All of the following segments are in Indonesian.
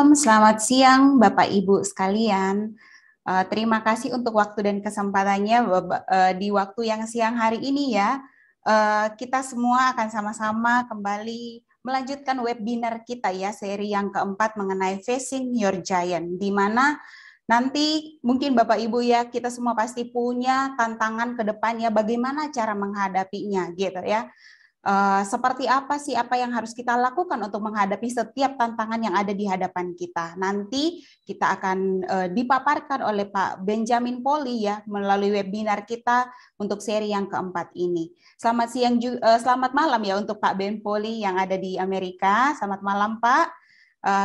malam, selamat siang Bapak Ibu sekalian. Uh, terima kasih untuk waktu dan kesempatannya uh, di waktu yang siang hari ini ya. Uh, kita semua akan sama-sama kembali melanjutkan webinar kita ya, seri yang keempat mengenai Facing Your Giant, di mana nanti mungkin Bapak Ibu ya, kita semua pasti punya tantangan ke depannya bagaimana cara menghadapinya gitu ya. Eh, seperti apa sih apa yang harus kita lakukan untuk menghadapi setiap tantangan yang ada di hadapan kita. Nanti kita akan uh, dipaparkan oleh Pak Benjamin Poli ya melalui webinar kita untuk seri yang keempat ini. Selamat siang uh, selamat malam ya untuk Pak Ben Poli yang ada di Amerika. Selamat malam Pak.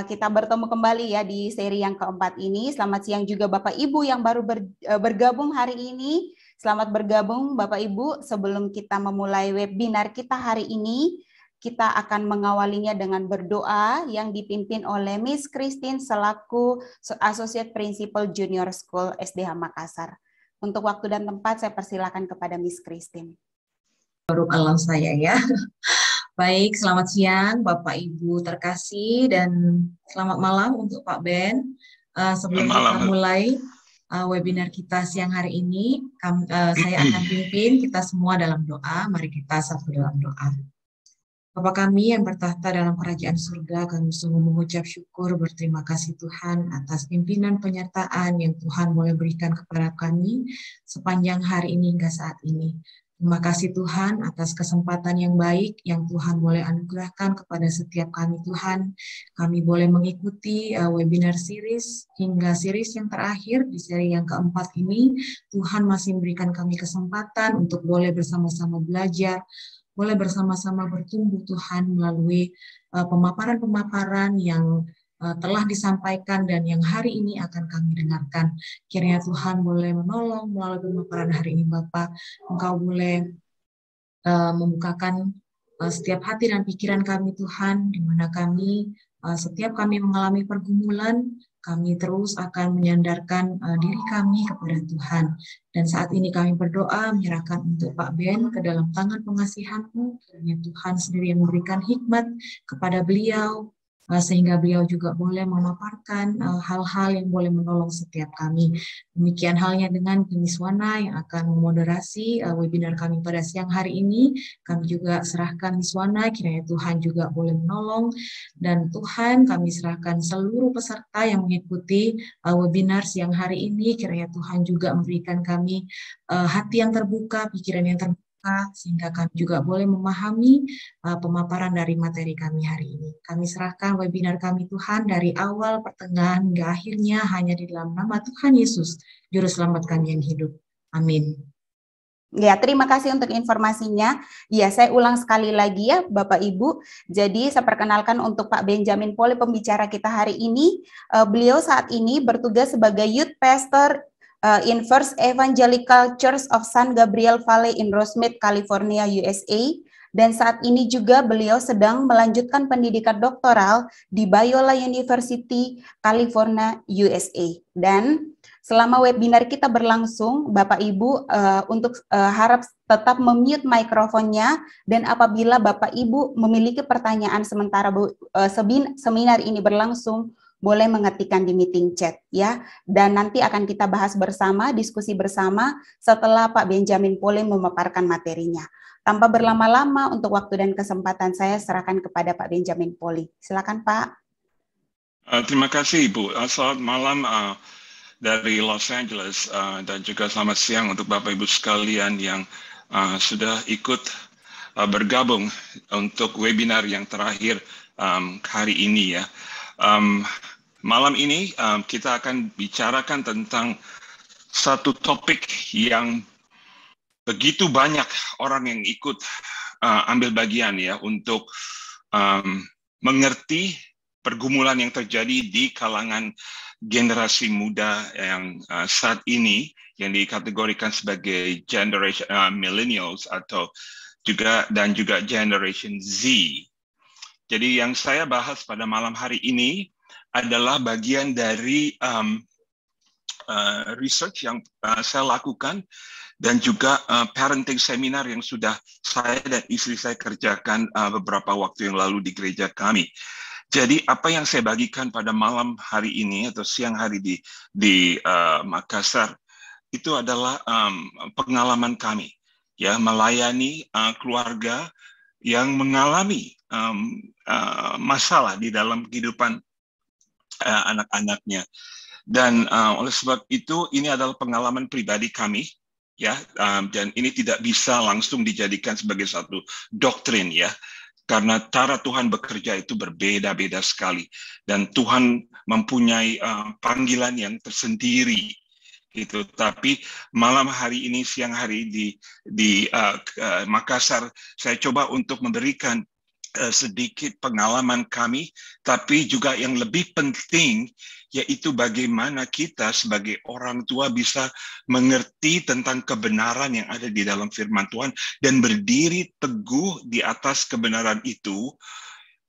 kita bertemu kembali ya di seri yang keempat ini. Selamat siang juga Bapak Ibu yang baru bergabung hari ini. Selamat bergabung Bapak Ibu. Sebelum kita memulai webinar kita hari ini, kita akan mengawalinya dengan berdoa yang dipimpin oleh Miss Christine selaku Associate Principal Junior School SDH Makassar. Untuk waktu dan tempat saya persilakan kepada Miss Christine. Baru kalau saya ya. Baik, selamat siang Bapak Ibu terkasih dan selamat malam untuk Pak Ben. Uh, sebelum malam. kita mulai, uh, webinar kita siang hari ini. Kam, uh, saya akan pimpin kita semua dalam doa. Mari kita satu dalam doa. Bapak kami yang bertahta dalam kerajaan surga, kami sungguh mengucap syukur berterima kasih Tuhan atas pimpinan penyertaan yang Tuhan boleh berikan kepada kami sepanjang hari ini hingga saat ini. Terima kasih Tuhan atas kesempatan yang baik yang Tuhan boleh anugerahkan kepada setiap kami Tuhan. Kami boleh mengikuti uh, webinar series hingga series yang terakhir di seri yang keempat ini. Tuhan masih memberikan kami kesempatan untuk boleh bersama-sama belajar, boleh bersama-sama bertumbuh Tuhan melalui uh, pemaparan-pemaparan uh, yang Eh, telah disampaikan dan yang hari ini akan kami dengarkan. Kiranya Tuhan boleh menolong melalui pemaparan hari ini Bapak. Engkau boleh uh, membukakan uh, setiap hati dan pikiran kami Tuhan, di mana kami uh, setiap kami mengalami pergumulan, kami terus akan menyandarkan uh, diri kami kepada Tuhan. Dan saat ini kami berdoa menyerahkan untuk Pak Ben ke dalam tangan pengasihanmu, kiranya Tuhan sendiri yang memberikan hikmat kepada beliau, Eh, sehingga beliau juga boleh memaparkan eh, hal-hal yang boleh menolong setiap kami. Demikian halnya dengan Miswana yang akan memoderasi eh, webinar kami pada siang hari ini. Kami juga serahkan Miswana, kiranya Tuhan juga boleh menolong. Dan Tuhan kami serahkan seluruh peserta yang mengikuti webinar siang hari ini, kiranya Tuhan juga memberikan kami hati yang terbuka, pikiran yang terbuka, terbuka sehingga kami juga boleh memahami uh, pemaparan dari materi kami hari ini. Kami serahkan webinar kami Tuhan dari awal, pertengahan, hingga akhirnya hanya di dalam nama Tuhan Yesus, Juru Selamat kami yang hidup. Amin. Ya, terima kasih untuk informasinya. Ya, saya ulang sekali lagi ya, Bapak Ibu. Jadi, saya perkenalkan untuk Pak Benjamin Poli pembicara kita hari ini. Eh, beliau saat ini bertugas sebagai Youth Pastor uh, in First Evangelical Church of San Gabriel Valley in Rosemead, California, USA. Dan saat ini juga beliau sedang melanjutkan pendidikan doktoral di Biola University, California, USA. Dan selama webinar kita berlangsung, Bapak Ibu uh, untuk uh, harap tetap memute mikrofonnya dan apabila Bapak Ibu memiliki pertanyaan sementara uh, seminar ini berlangsung, boleh mengetikkan di meeting chat ya. Dan nanti akan kita bahas bersama, diskusi bersama setelah Pak Benjamin Pole memaparkan materinya. Tanpa berlama-lama untuk waktu dan kesempatan saya serahkan kepada Pak Benjamin Poli. Silakan Pak. Uh, terima kasih Ibu. Eh, selamat malam uh, dari Los Angeles uh, dan juga selamat siang untuk Bapak Ibu sekalian yang uh, sudah ikut uh, bergabung untuk webinar yang terakhir um, hari ini ya. Um, Malam ini um, kita akan bicarakan tentang satu topik yang begitu banyak orang yang ikut uh, ambil bagian ya untuk um, mengerti pergumulan yang terjadi di kalangan generasi muda yang uh, saat ini yang dikategorikan sebagai generation uh, millennials atau juga dan juga generation Z. Jadi yang saya bahas pada malam hari ini adalah bagian dari um, uh, research yang uh, saya lakukan dan juga uh, parenting seminar yang sudah saya dan istri saya kerjakan uh, beberapa waktu yang lalu di gereja kami. Jadi apa yang saya bagikan pada malam hari ini atau siang hari di di uh, Makassar itu adalah um, pengalaman kami ya melayani uh, keluarga yang mengalami um, uh, masalah di dalam kehidupan uh, anak-anaknya. Dan uh, oleh sebab itu ini adalah pengalaman pribadi kami ya um, dan ini tidak bisa langsung dijadikan sebagai satu doktrin ya karena cara Tuhan bekerja itu berbeda-beda sekali dan Tuhan mempunyai uh, panggilan yang tersendiri gitu tapi malam hari ini siang hari di di uh, uh, Makassar saya coba untuk memberikan Eh, sedikit pengalaman kami, tapi juga yang lebih penting yaitu bagaimana kita sebagai orang tua bisa mengerti tentang kebenaran yang ada di dalam firman Tuhan dan berdiri teguh di atas kebenaran itu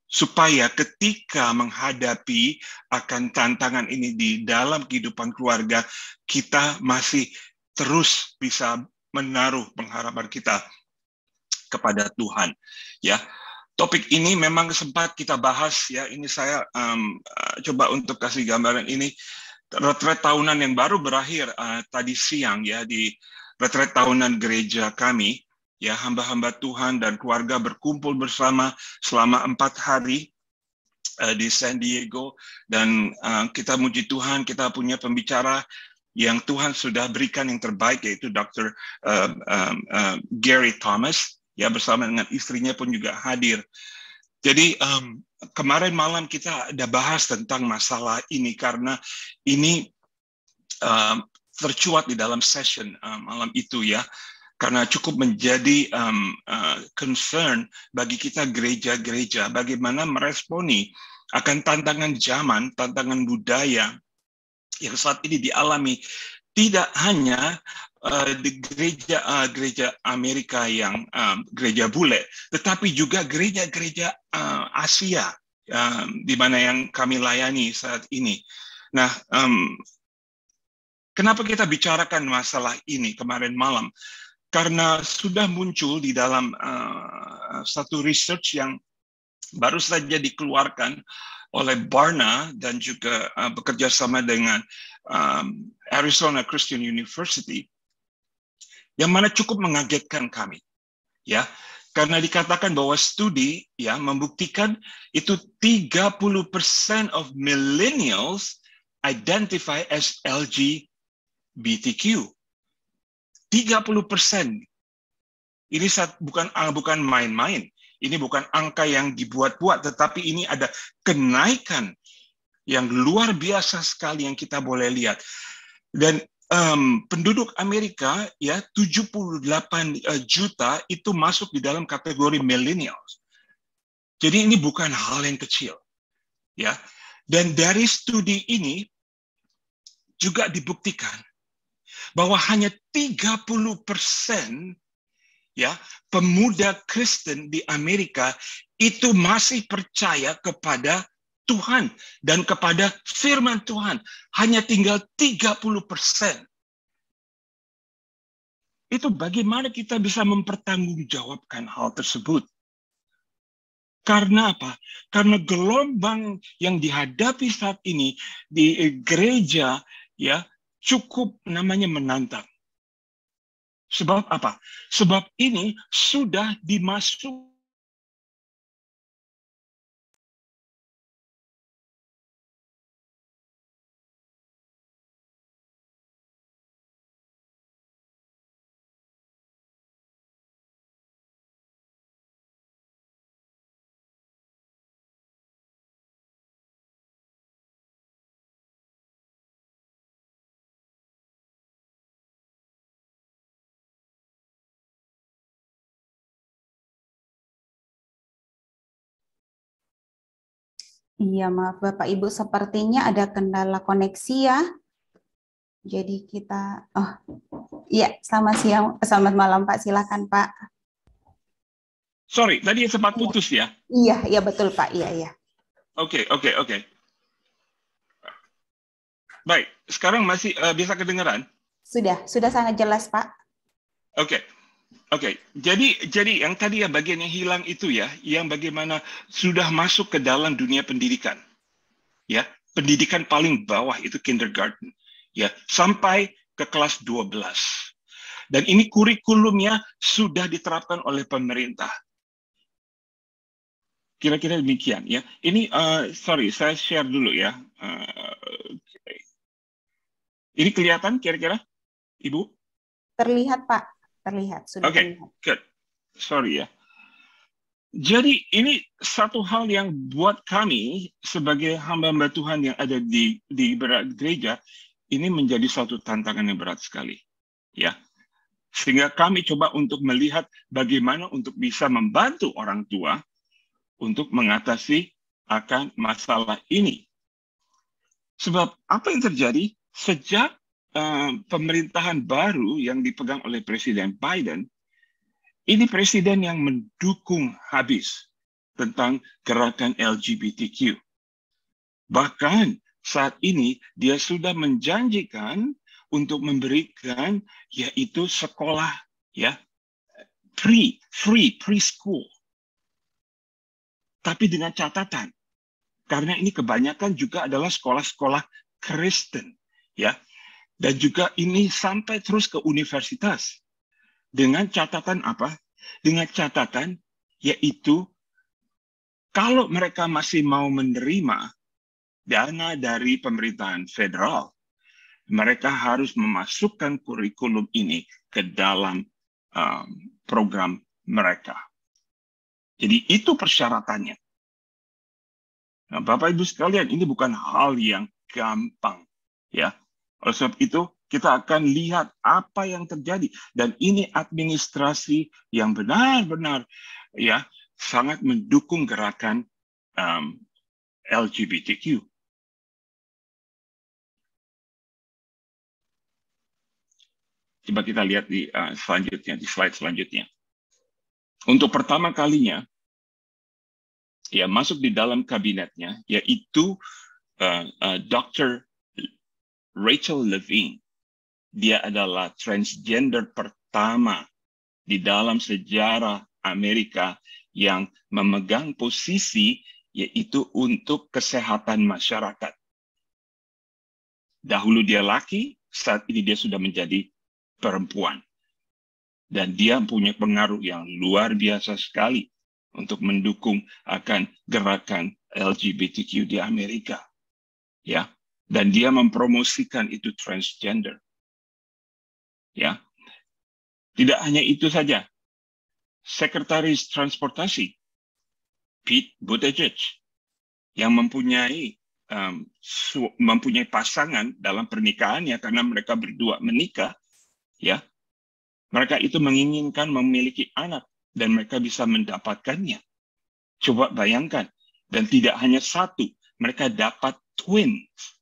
supaya ketika menghadapi akan tantangan ini di dalam kehidupan keluarga kita masih terus bisa menaruh pengharapan kita kepada Tuhan ya topik ini memang sempat kita bahas ya. Ini saya um, coba untuk kasih gambaran ini retret tahunan yang baru berakhir uh, tadi siang ya di retret tahunan gereja kami ya hamba-hamba Tuhan dan keluarga berkumpul bersama selama empat hari uh, di San Diego dan uh, kita muji Tuhan kita punya pembicara yang Tuhan sudah berikan yang terbaik yaitu Dr. Uh, um, uh, Gary Thomas ya bersama dengan istrinya pun juga hadir. Jadi um, kemarin malam kita ada bahas tentang masalah ini karena ini um, tercuat di dalam session um, malam itu ya karena cukup menjadi um, uh, concern bagi kita gereja-gereja bagaimana meresponi akan tantangan zaman, tantangan budaya yang saat ini dialami tidak hanya Eh, di gereja uh, gereja Amerika yang uh, gereja bule, tetapi juga gereja-gereja uh, Asia uh, di mana yang kami layani saat ini. Nah, um, kenapa kita bicarakan masalah ini kemarin malam? Karena sudah muncul di dalam uh, satu research yang baru saja dikeluarkan oleh Barna dan juga uh, bekerja sama dengan um, Arizona Christian University yang mana cukup mengagetkan kami. Ya, karena dikatakan bahwa studi ya membuktikan itu 30% of millennials identify as LGBTQ. 30%. Ini saat, bukan ah, bukan main-main. Ini bukan angka yang dibuat-buat, tetapi ini ada kenaikan yang luar biasa sekali yang kita boleh lihat. Dan um, penduduk Amerika ya 78 e, juta itu masuk di dalam kategori millennials. Jadi ini bukan hal yang kecil. Ya. Dan dari studi ini juga dibuktikan bahwa hanya 30% ya pemuda Kristen di Amerika itu masih percaya kepada Tuhan dan kepada firman Tuhan. Hanya tinggal 30 persen. Itu bagaimana kita bisa mempertanggungjawabkan hal tersebut. Karena apa? Karena gelombang yang dihadapi saat ini di gereja ya cukup namanya menantang. Sebab apa? Sebab ini sudah dimasuk Iya, maaf Bapak Ibu, sepertinya ada kendala koneksi ya. Jadi kita, oh iya, selamat siang, selamat malam Pak, silakan Pak. Sorry, tadi sempat putus ya? Iya, iya betul Pak, iya iya. Oke, okay, oke, okay, oke. Okay. Baik, sekarang masih uh, bisa kedengaran? Sudah, sudah sangat jelas Pak. Oke, okay. Oke, okay. jadi jadi yang tadi ya bagian yang hilang itu ya, yang bagaimana sudah masuk ke dalam dunia pendidikan, ya pendidikan paling bawah itu kindergarten, ya sampai ke kelas 12. Dan ini kurikulumnya sudah diterapkan oleh pemerintah. Kira-kira demikian ya. Ini uh, sorry, saya share dulu ya. Uh, ini kelihatan kira-kira, Ibu? Terlihat Pak terlihat sudah okay, terlihat. good. Sorry ya. Jadi ini satu hal yang buat kami sebagai hamba-hamba Tuhan yang ada di di gereja ini menjadi suatu tantangan yang berat sekali. Ya. Sehingga kami coba untuk melihat bagaimana untuk bisa membantu orang tua untuk mengatasi akan masalah ini. Sebab apa yang terjadi sejak Eh, pemerintahan baru yang dipegang oleh Presiden Biden, ini presiden yang mendukung habis tentang gerakan LGBTQ. Bahkan saat ini dia sudah menjanjikan untuk memberikan yaitu sekolah ya free free preschool. Tapi dengan catatan karena ini kebanyakan juga adalah sekolah-sekolah Kristen ya dan juga ini sampai terus ke universitas dengan catatan apa? Dengan catatan yaitu kalau mereka masih mau menerima dana dari pemerintahan federal, mereka harus memasukkan kurikulum ini ke dalam um, program mereka. Jadi itu persyaratannya. Nah, Bapak Ibu sekalian, ini bukan hal yang gampang, ya. Oleh sebab itu, kita akan lihat apa yang terjadi dan ini administrasi yang benar-benar ya sangat mendukung gerakan um, LGBTQ. Coba kita lihat di uh, selanjutnya, di slide selanjutnya. Untuk pertama kalinya, ya masuk di dalam kabinetnya, yaitu uh, eh, uh, eh, Dr. Rachel Levine. Dia adalah transgender pertama di dalam sejarah Amerika yang memegang posisi yaitu untuk kesehatan masyarakat. Dahulu dia laki, saat ini dia sudah menjadi perempuan. Dan dia punya pengaruh yang luar biasa sekali untuk mendukung akan gerakan LGBTQ di Amerika. Ya, dan dia mempromosikan itu transgender. Ya. Tidak hanya itu saja. Sekretaris Transportasi Pete Buttigieg yang mempunyai um, mempunyai pasangan dalam pernikahannya karena mereka berdua menikah, ya. Mereka itu menginginkan memiliki anak dan mereka bisa mendapatkannya. Coba bayangkan dan tidak hanya satu, mereka dapat twins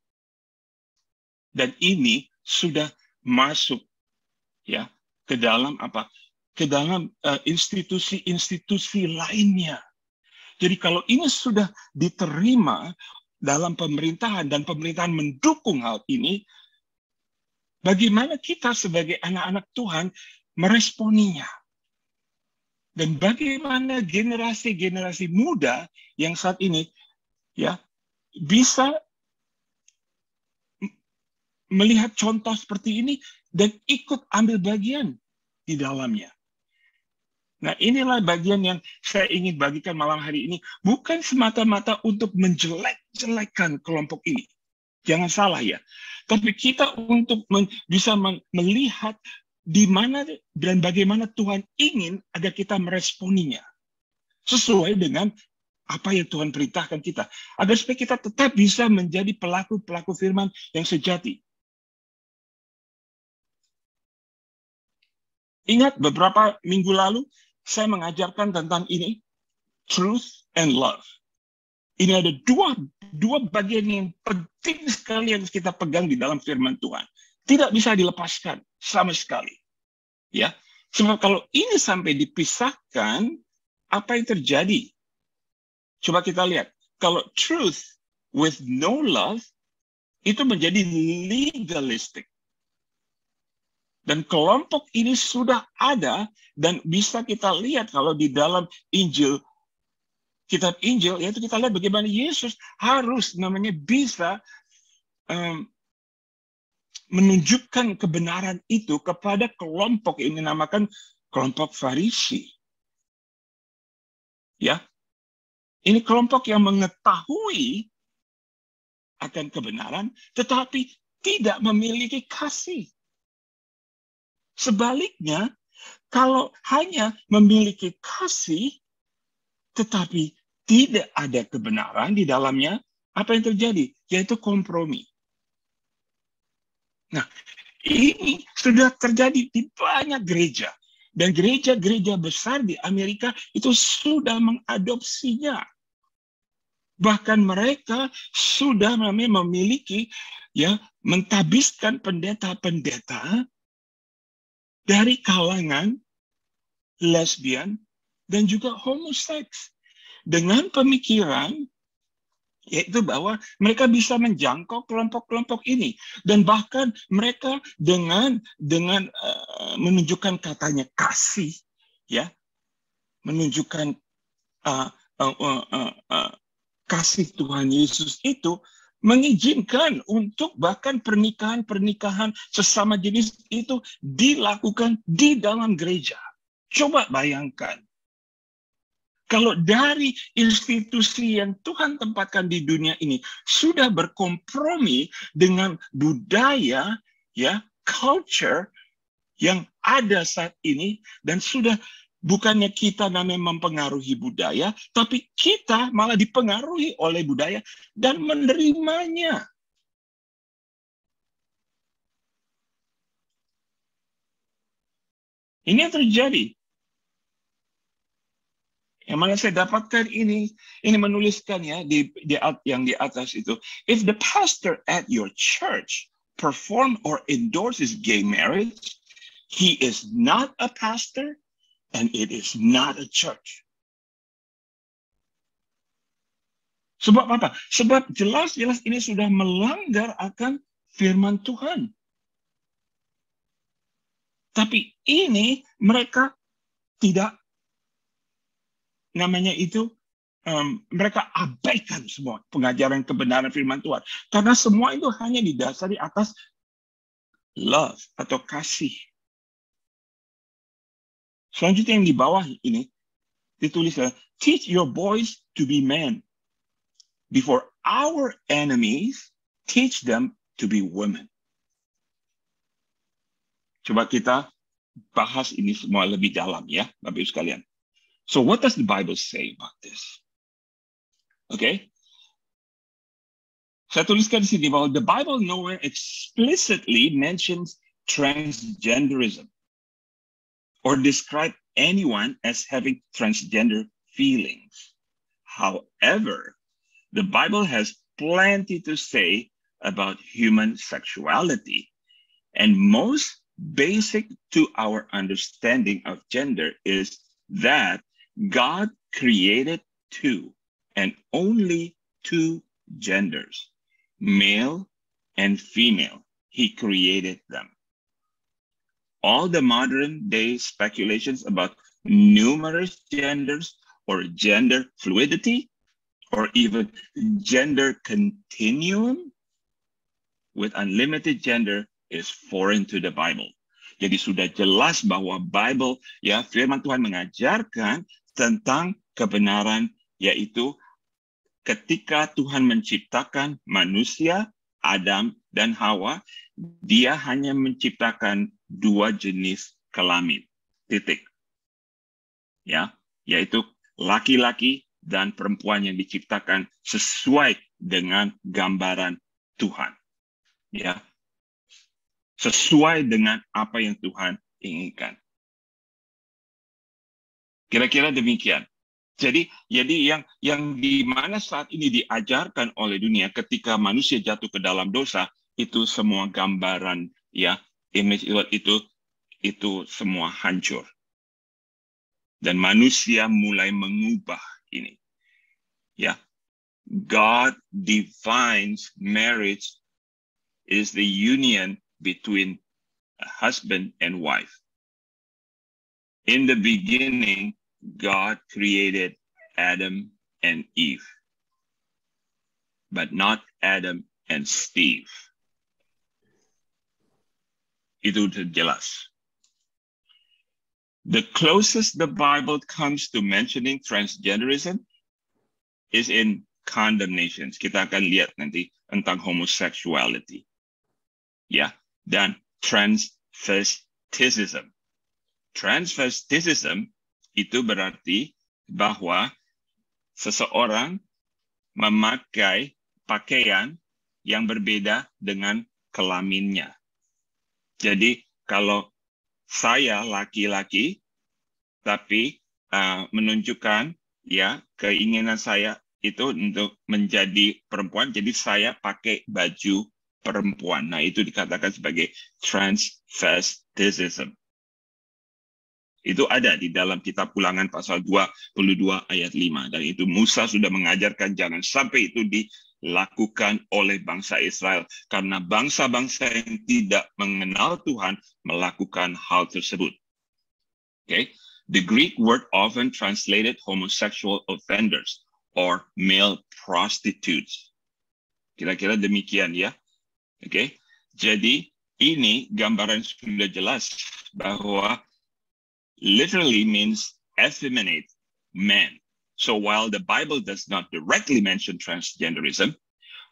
dan ini sudah masuk ya ke dalam apa ke dalam eh, institusi-institusi uh, lainnya. Jadi kalau ini sudah diterima dalam pemerintahan dan pemerintahan mendukung hal ini, bagaimana kita sebagai anak-anak Tuhan meresponinya? Dan bagaimana generasi-generasi muda yang saat ini ya bisa melihat contoh seperti ini dan ikut ambil bagian di dalamnya. Nah, inilah bagian yang saya ingin bagikan malam hari ini, bukan semata-mata untuk menjelek-jelekan kelompok ini. Jangan salah ya. Tapi kita untuk men bisa melihat di mana dan bagaimana Tuhan ingin agar kita meresponinya sesuai dengan apa yang Tuhan perintahkan kita agar supaya kita tetap bisa menjadi pelaku-pelaku firman yang sejati Ingat beberapa minggu lalu saya mengajarkan tentang ini, truth and love. Ini ada dua dua bagian yang penting sekali yang kita pegang di dalam firman Tuhan. Tidak bisa dilepaskan sama sekali. Ya. Sebab kalau ini sampai dipisahkan, apa yang terjadi? Coba kita lihat. Kalau truth with no love itu menjadi legalistic. Dan kelompok ini sudah ada dan bisa kita lihat kalau di dalam Injil, kitab Injil, yaitu kita lihat bagaimana Yesus harus namanya bisa um, menunjukkan kebenaran itu kepada kelompok yang dinamakan kelompok Farisi. Ya, ini kelompok yang mengetahui akan kebenaran, tetapi tidak memiliki kasih. Sebaliknya, kalau hanya memiliki kasih tetapi tidak ada kebenaran di dalamnya, apa yang terjadi? Yaitu kompromi. Nah, ini sudah terjadi di banyak gereja. Dan gereja-gereja besar di Amerika itu sudah mengadopsinya. Bahkan mereka sudah memiliki ya mentabiskan pendeta-pendeta dari kalangan lesbian dan juga homoseks dengan pemikiran yaitu bahwa mereka bisa menjangkau kelompok-kelompok ini dan bahkan mereka dengan dengan uh, menunjukkan katanya kasih ya menunjukkan uh, uh, uh, uh, uh, kasih Tuhan Yesus itu mengizinkan untuk bahkan pernikahan-pernikahan sesama jenis itu dilakukan di dalam gereja. Coba bayangkan. Kalau dari institusi yang Tuhan tempatkan di dunia ini sudah berkompromi dengan budaya ya, culture yang ada saat ini dan sudah bukannya kita namanya mempengaruhi budaya, tapi kita malah dipengaruhi oleh budaya dan menerimanya. Ini yang terjadi. Yang mana saya dapatkan ini, ini menuliskan ya di, di yang di atas itu. If the pastor at your church perform or endorses gay marriage, he is not a pastor and it is not a church. Sebab apa? Sebab jelas-jelas ini sudah melanggar akan firman Tuhan. Tapi ini mereka tidak namanya itu um, mereka abaikan semua pengajaran kebenaran firman Tuhan karena semua itu hanya didasari atas love atau kasih selanjutnya yang di bawah ini ditulis teach your boys to be men before our enemies teach them to be women. Coba kita bahas ini semua lebih dalam ya, Bapak Ibu sekalian. So what does the Bible say about this? Oke. Okay. Saya tuliskan di sini bahwa the Bible nowhere explicitly mentions transgenderism. or describe anyone as having transgender feelings. However, the Bible has plenty to say about human sexuality, and most basic to our understanding of gender is that God created two and only two genders, male and female. He created them. all the modern day speculations about numerous genders or gender fluidity or even gender continuum with unlimited gender is foreign to the Bible. Jadi sudah jelas bahwa Bible ya firman Tuhan mengajarkan tentang kebenaran yaitu ketika Tuhan menciptakan manusia Adam dan Hawa, dia hanya menciptakan dua jenis kelamin. Titik. Ya, yaitu laki-laki dan perempuan yang diciptakan sesuai dengan gambaran Tuhan. Ya. Sesuai dengan apa yang Tuhan inginkan. Kira-kira demikian. Jadi, jadi yang yang di mana saat ini diajarkan oleh dunia ketika manusia jatuh ke dalam dosa itu semua gambaran ya image itu itu semua hancur. Dan manusia mulai mengubah ini. Ya. God defines marriage is the union between a husband and wife. In the beginning, God created Adam and Eve, but not Adam and Steve itu udah jelas. The closest the Bible comes to mentioning transgenderism is in condemnations. Kita akan lihat nanti tentang homosexuality. Ya, yeah. dan transvestism. Transvestism itu berarti bahwa seseorang memakai pakaian yang berbeda dengan kelaminnya. Jadi kalau saya laki-laki tapi uh, menunjukkan ya keinginan saya itu untuk menjadi perempuan jadi saya pakai baju perempuan. Nah, itu dikatakan sebagai transvestism. Itu ada di dalam kitab Pulangan pasal 22 ayat 5 dan itu Musa sudah mengajarkan jangan sampai itu di lakukan oleh bangsa Israel karena bangsa-bangsa yang tidak mengenal Tuhan melakukan hal tersebut. Okay? The Greek word often translated homosexual offenders or male prostitutes. Kira-kira demikian ya. Oke. Okay? Jadi ini gambaran sudah jelas bahwa literally means effeminate men So while the Bible does not directly mention transgenderism,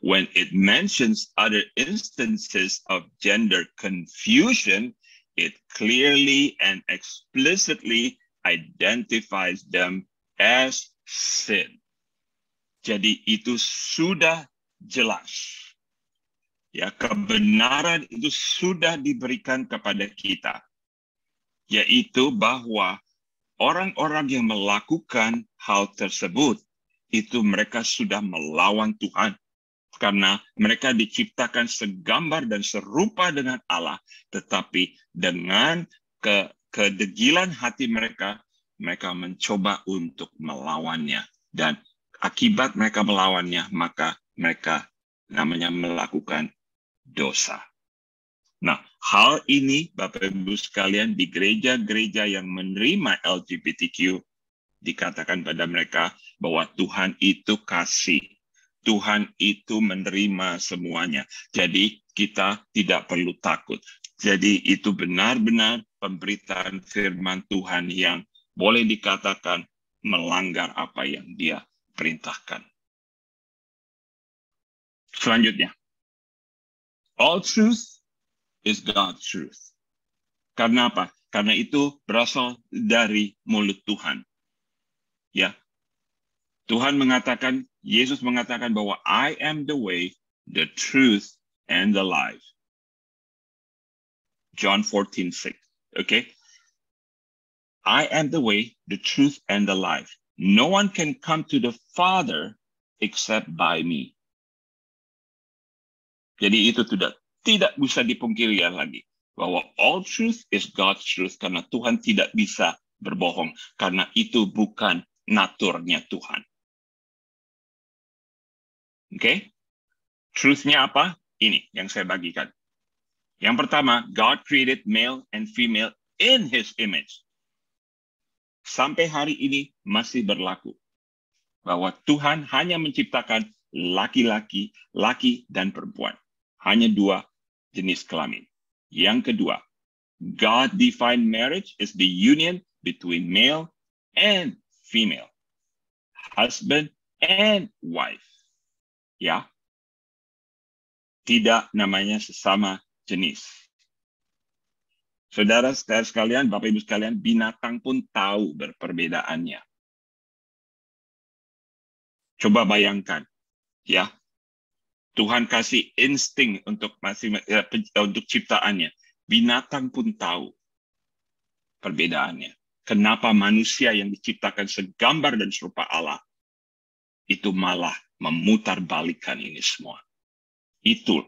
when it mentions other instances of gender confusion, it clearly and explicitly identifies them as sin. Jadi itu sudah jelas. Ya, kebenaran itu sudah diberikan kepada kita. Yaitu bahwa orang-orang yang melakukan hal tersebut itu mereka sudah melawan Tuhan karena mereka diciptakan segambar dan serupa dengan Allah tetapi dengan ke kedegilan hati mereka mereka mencoba untuk melawannya dan akibat mereka melawannya maka mereka namanya melakukan dosa Nah, hal ini Bapak Ibu sekalian di gereja-gereja yang menerima LGBTQ dikatakan pada mereka bahwa Tuhan itu kasih. Tuhan itu menerima semuanya. Jadi kita tidak perlu takut. Jadi itu benar-benar pemberitaan firman Tuhan yang boleh dikatakan melanggar apa yang dia perintahkan. Selanjutnya, all truth is God's truth. Karena apa? Karena itu berasal dari mulut Tuhan. Ya. Tuhan mengatakan, Yesus mengatakan bahwa I am the way, the truth, and the life. John 14:6. Okay? I am the way, the truth, and the life. No one can come to the Father except by me. Jadi itu sudah tidak bisa dipungkiri ya lagi bahwa all truth is God's truth karena Tuhan tidak bisa berbohong karena itu bukan naturnya Tuhan. Oke? Okay? truth apa? Ini yang saya bagikan. Yang pertama, God created male and female in his image. Sampai hari ini masih berlaku bahwa Tuhan hanya menciptakan laki-laki, laki dan perempuan. Hanya dua jenis kelamin. Yang kedua, God-defined marriage is the union between male and female, husband and wife. Ya, tidak namanya sesama jenis. Saudara sekalian, Bapak Ibu sekalian, binatang pun tahu berperbedaannya. Coba bayangkan, ya, Tuhan kasih insting untuk masih eh, eh, untuk ciptaannya. Binatang pun tahu perbedaannya. Kenapa manusia yang diciptakan segambar dan serupa Allah itu malah memutarbalikkan ini semua. Itu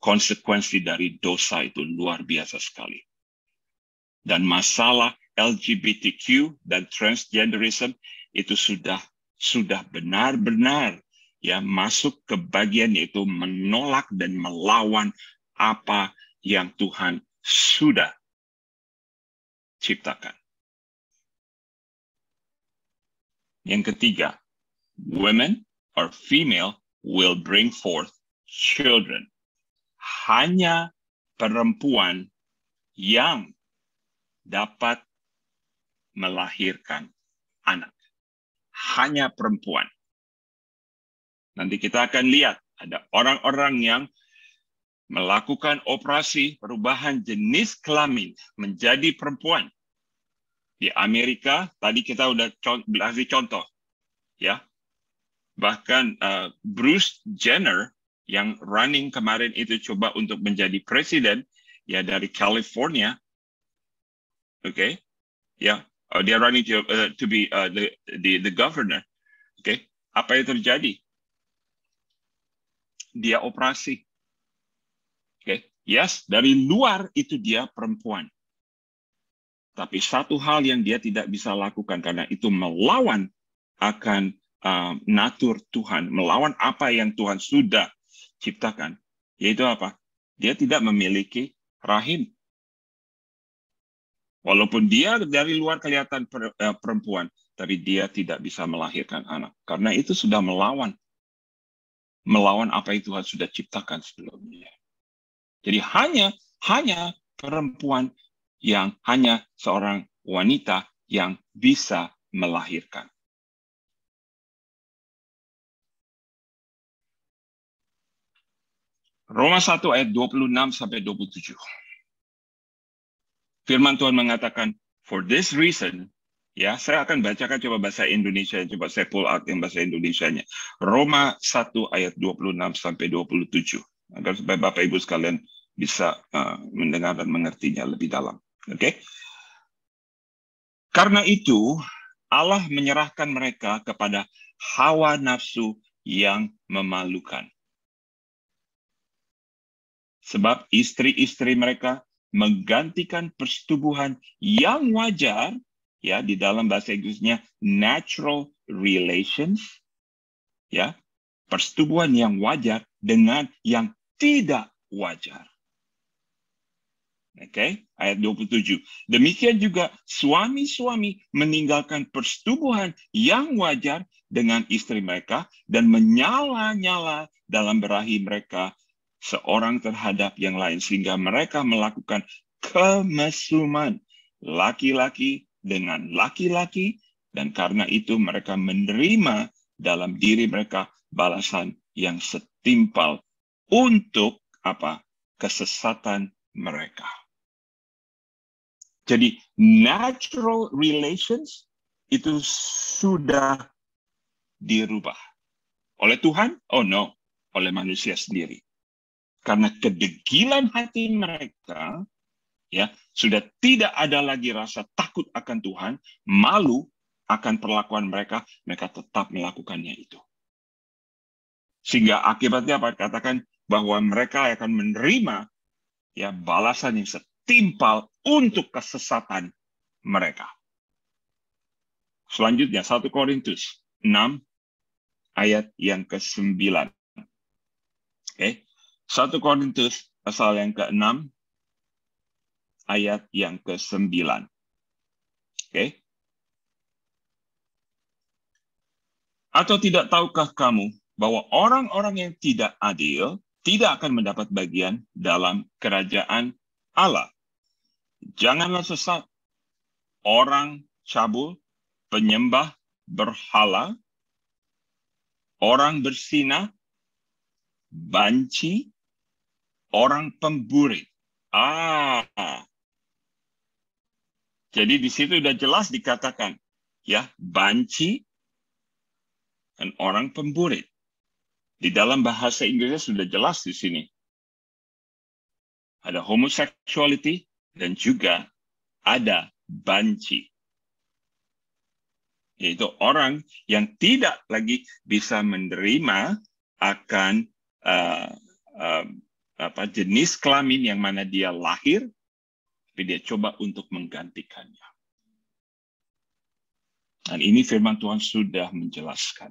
konsekuensi dari dosa itu luar biasa sekali. Dan masalah LGBTQ dan transgenderism itu sudah sudah benar-benar ya masuk ke bagian yaitu menolak dan melawan apa yang Tuhan sudah ciptakan. Yang ketiga, women or female will bring forth children. Hanya perempuan yang dapat melahirkan anak. Hanya perempuan. Nanti kita akan lihat ada orang-orang yang melakukan operasi perubahan jenis kelamin menjadi perempuan. Di Amerika tadi kita udah kasih contoh, ya. Bahkan uh, Bruce Jenner yang running kemarin itu coba untuk menjadi presiden ya dari California, oke, okay? ya yeah. Oh, uh, dia running to, uh, to be uh, the, the the governor, oke. Okay? Apa yang terjadi? dia operasi. Oke, okay. yes, dari luar itu dia perempuan. Tapi satu hal yang dia tidak bisa lakukan karena itu melawan akan uh, natur Tuhan, melawan apa yang Tuhan sudah ciptakan, yaitu apa? Dia tidak memiliki rahim. Walaupun dia dari luar kelihatan uh, perempuan, tapi dia tidak bisa melahirkan anak karena itu sudah melawan melawan apa yang Tuhan sudah ciptakan sebelumnya. Jadi hanya hanya perempuan yang hanya seorang wanita yang bisa melahirkan. Roma 1 ayat 26 sampai 27. Firman Tuhan mengatakan, For this reason, Ya, saya akan bacakan coba bahasa Indonesia, coba saya pull out yang bahasa Indonesianya. Roma 1 ayat 26 sampai 27. Agar supaya Bapak Ibu sekalian bisa uh, mendengar dan mengertinya lebih dalam. Oke. Okay? Karena itu, Allah menyerahkan mereka kepada hawa nafsu yang memalukan. Sebab istri-istri mereka menggantikan persetubuhan yang wajar ya di dalam bahasa Inggrisnya natural relations ya persetubuhan yang wajar dengan yang tidak wajar. Oke, okay? ayat 27. Demikian juga suami-suami meninggalkan persetubuhan yang wajar dengan istri mereka dan menyala-nyala dalam berahi mereka seorang terhadap yang lain sehingga mereka melakukan kemesuman laki-laki dengan laki-laki, dan karena itu mereka menerima dalam diri mereka balasan yang setimpal untuk apa kesesatan mereka. Jadi natural relations itu sudah dirubah oleh Tuhan? Oh no, oleh manusia sendiri. Karena kedegilan hati mereka ya sudah tidak ada lagi rasa takut akan Tuhan, malu akan perlakuan mereka, mereka tetap melakukannya itu. Sehingga akibatnya apa? Katakan bahwa mereka akan menerima ya balasan yang setimpal untuk kesesatan mereka. Selanjutnya 1 Korintus 6 ayat yang ke-9. Oke. Okay. 1 Korintus pasal yang ke-6 ayat yang ke-9. Oke. Okay? Atau tidak tahukah kamu bahwa orang-orang yang tidak adil tidak akan mendapat bagian dalam kerajaan Allah? Janganlah sesat orang cabul, penyembah berhala, orang bersinah, banci, orang pemburi. Ah, jadi di situ sudah jelas dikatakan, ya, banci dan orang pemburit. Di dalam bahasa Inggrisnya sudah jelas di sini. Ada homosexuality dan juga ada banci. Yaitu orang yang tidak lagi bisa menerima akan uh, uh, apa, jenis kelamin yang mana dia lahir tapi dia coba untuk menggantikannya. Dan ini firman Tuhan sudah menjelaskan.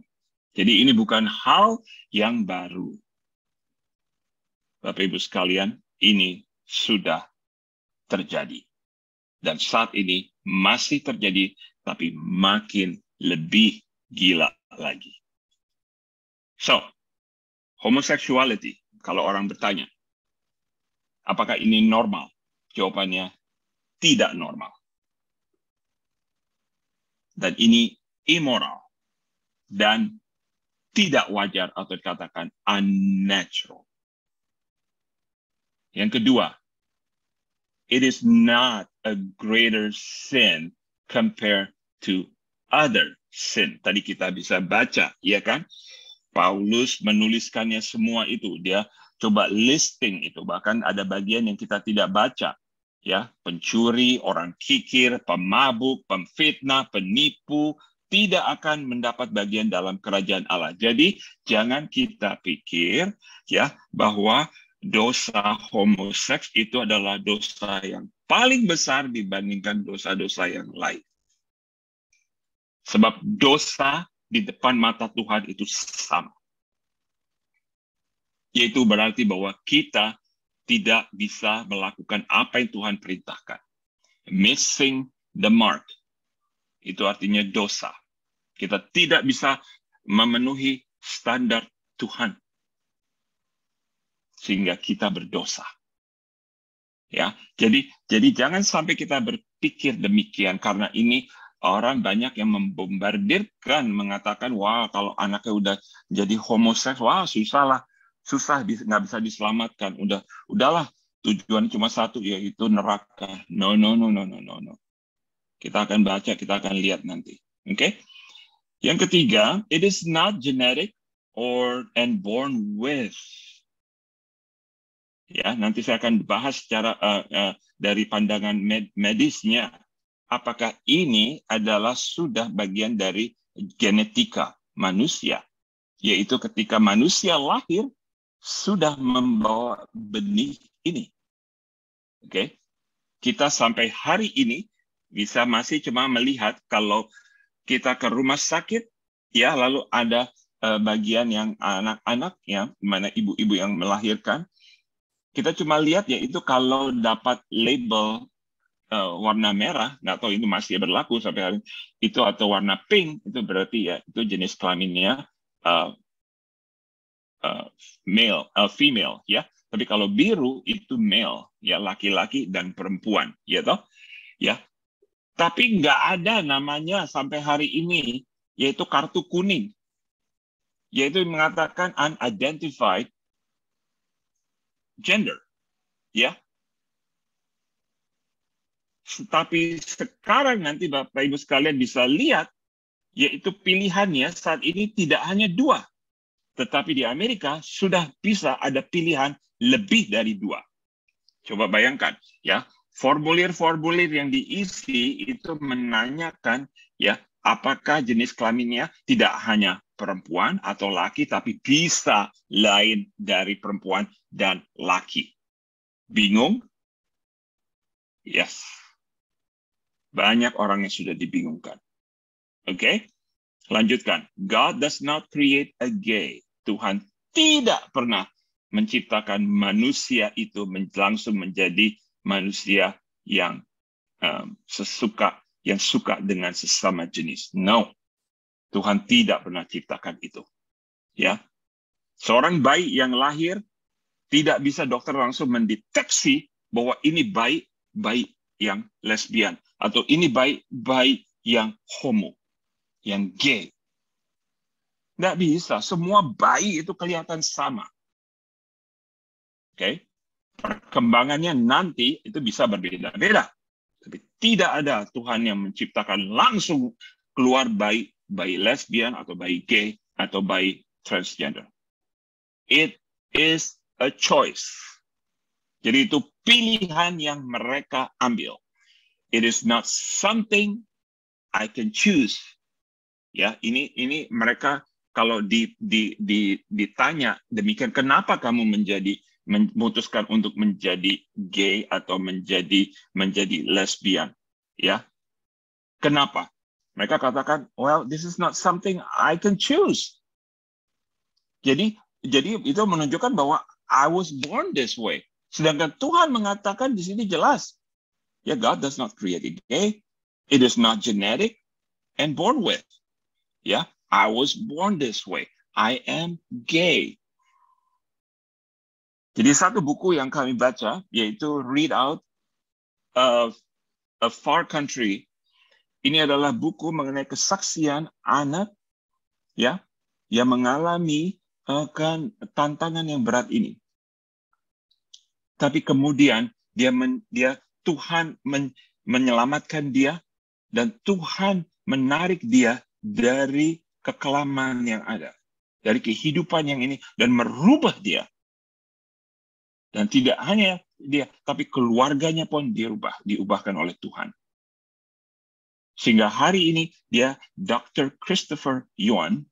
Jadi ini bukan hal yang baru. Bapak Ibu sekalian, ini sudah terjadi. Dan saat ini masih terjadi, tapi makin lebih gila lagi. So, homosexuality, kalau orang bertanya, apakah ini normal? Jawabannya tidak normal. Dan ini immoral dan tidak wajar atau dikatakan unnatural. Yang kedua, it is not a greater sin compared to other sin. Tadi kita bisa baca, ya kan? Paulus menuliskannya semua itu. Dia coba listing itu. Bahkan ada bagian yang kita tidak baca ya pencuri, orang kikir, pemabuk, pemfitnah, penipu tidak akan mendapat bagian dalam kerajaan Allah. Jadi jangan kita pikir ya bahwa dosa homoseks itu adalah dosa yang paling besar dibandingkan dosa-dosa yang lain. Sebab dosa di depan mata Tuhan itu sama. Yaitu berarti bahwa kita tidak bisa melakukan apa yang Tuhan perintahkan. Missing the mark. Itu artinya dosa. Kita tidak bisa memenuhi standar Tuhan. Sehingga kita berdosa. Ya, jadi jadi jangan sampai kita berpikir demikian karena ini orang banyak yang membombardirkan mengatakan wah kalau anaknya udah jadi homoseks wah susah lah susah nggak bisa diselamatkan udah udahlah tujuan cuma satu yaitu neraka no no no no no no no kita akan baca kita akan lihat nanti oke okay? yang ketiga it is not genetic or and born with ya nanti saya akan bahas secara uh, uh, dari pandangan med medisnya apakah ini adalah sudah bagian dari genetika manusia yaitu ketika manusia lahir sudah membawa benih ini. Oke. Okay? Kita sampai hari ini bisa masih cuma melihat kalau kita ke rumah sakit ya lalu ada eh, bagian yang anak-anak ya mana ibu-ibu yang melahirkan kita cuma lihat ya itu kalau dapat label uh, warna merah nggak tahu itu masih berlaku sampai hari itu atau warna pink itu berarti ya itu jenis kelaminnya uh, Eh, male, uh, female ya. Tapi kalau biru itu male ya laki-laki dan perempuan ya toh ya. Tapi nggak ada namanya sampai hari ini yaitu kartu kuning yaitu mengatakan unidentified gender ya. Tapi sekarang nanti Bapak Ibu sekalian bisa lihat yaitu pilihannya saat ini tidak hanya dua tetapi di Amerika sudah bisa ada pilihan lebih dari dua. Coba bayangkan ya, formulir-formulir yang diisi itu menanyakan ya apakah jenis kelaminnya tidak hanya perempuan atau laki tapi bisa lain dari perempuan dan laki. Bingung? Yes. Banyak orang yang sudah dibingungkan. Oke? Okay? Lanjutkan, God does not create a gay. Tuhan tidak pernah menciptakan manusia itu langsung menjadi manusia yang um, sesuka, yang suka dengan sesama jenis. No, Tuhan tidak pernah ciptakan itu. Ya, seorang bayi yang lahir tidak bisa dokter langsung mendeteksi bahwa ini bayi bayi yang lesbian atau ini bayi bayi yang homo yang gay. Tidak bisa, semua bayi itu kelihatan sama. Oke, okay? perkembangannya nanti itu bisa berbeda-beda. Tapi tidak ada Tuhan yang menciptakan langsung keluar bayi, bayi lesbian atau bayi gay atau bayi transgender. It is a choice. Jadi itu pilihan yang mereka ambil. It is not something I can choose ya ini ini mereka kalau di, di, di, ditanya demikian kenapa kamu menjadi memutuskan untuk menjadi gay atau menjadi menjadi lesbian ya kenapa mereka katakan well this is not something I can choose jadi jadi itu menunjukkan bahwa I was born this way sedangkan Tuhan mengatakan di sini jelas ya yeah, God does not create a gay it is not genetic and born with Yeah, I was born this way. I am gay. Jadi satu buku yang kami baca yaitu Read Out of a Far Country. Ini adalah buku mengenai kesaksian anak ya yang mengalami uh, tantangan yang berat ini. Tapi kemudian dia men, dia Tuhan men, menyelamatkan dia dan Tuhan menarik dia dari kekelaman yang ada, dari kehidupan yang ini dan merubah dia. Dan tidak hanya dia, tapi keluarganya pun dirubah, diubahkan oleh Tuhan. Sehingga hari ini dia Dr. Christopher Yuan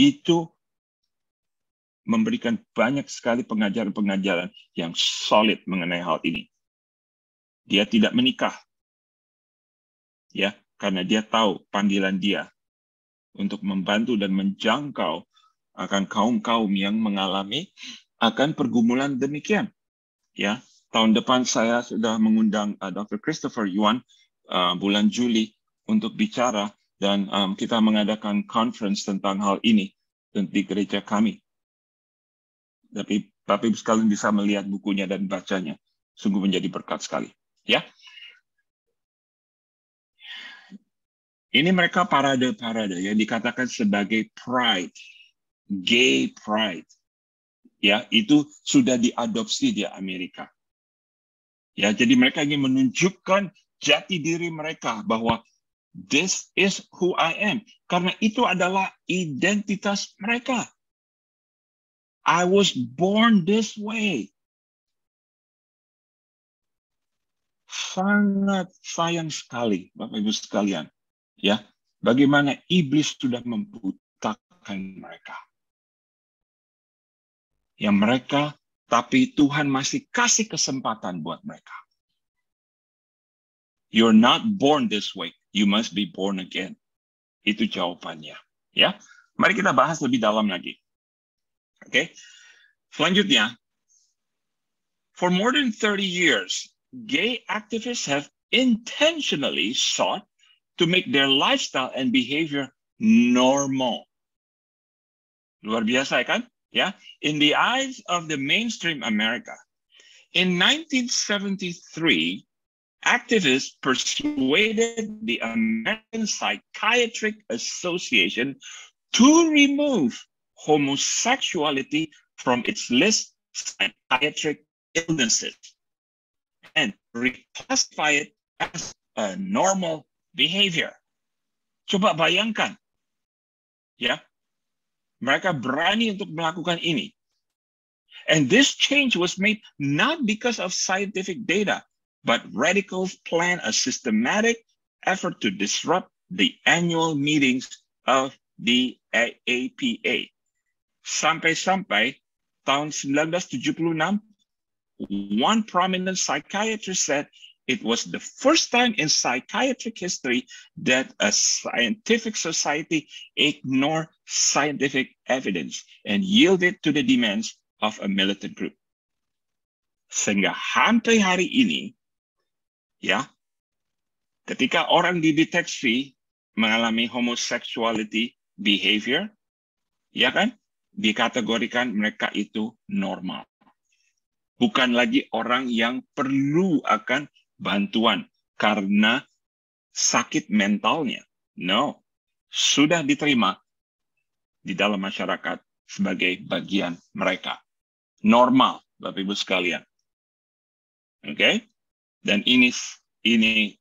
itu memberikan banyak sekali pengajaran-pengajaran yang solid mengenai hal ini. Dia tidak menikah. Ya, karena dia tahu panggilan dia untuk membantu dan menjangkau akan kaum-kaum yang mengalami akan pergumulan demikian. Ya, tahun depan saya sudah mengundang uh, Dr. Christopher Yuan uh, bulan Juli untuk bicara dan um, kita mengadakan conference tentang hal ini di gereja kami. Tapi tapi sekalian bisa melihat bukunya dan bacanya. Sungguh menjadi berkat sekali. Ya, Ini mereka parade-parade yang dikatakan sebagai pride, gay pride. Ya, itu sudah diadopsi di Amerika. Ya, jadi mereka ingin menunjukkan jati diri mereka bahwa this is who I am. Karena itu adalah identitas mereka. I was born this way. Sangat sayang sekali, Bapak Ibu sekalian, Ya, bagaimana iblis sudah membutakan mereka. Yang mereka, tapi Tuhan masih kasih kesempatan buat mereka. You're not born this way. You must be born again. Itu jawabannya. Ya, mari kita bahas lebih dalam lagi. Oke, okay? selanjutnya. For more than 30 years, gay activists have intentionally sought to make their lifestyle and behavior normal. Luar biasa kan? Yeah. In the eyes of the mainstream America, in 1973, activists persuaded the American Psychiatric Association to remove homosexuality from its list of psychiatric illnesses and reclassify it as a normal behavior. Coba bayangkan, ya, mereka berani untuk melakukan ini. And this change was made not because of scientific data, but radicals plan a systematic effort to disrupt the annual meetings of the APA. Sampai-sampai tahun 1976, one prominent psychiatrist said it was the first time in psychiatric history that a scientific society ignored scientific evidence and yielded to the demands of a militant group. Sehingga sampai hari ini, ya, ketika orang dideteksi mengalami homosexuality behavior, ya kan, dikategorikan mereka itu normal. Bukan lagi orang yang perlu akan bantuan karena sakit mentalnya. No, sudah diterima di dalam masyarakat sebagai bagian mereka. Normal, Bapak Ibu sekalian. Oke? Okay? Dan ini ini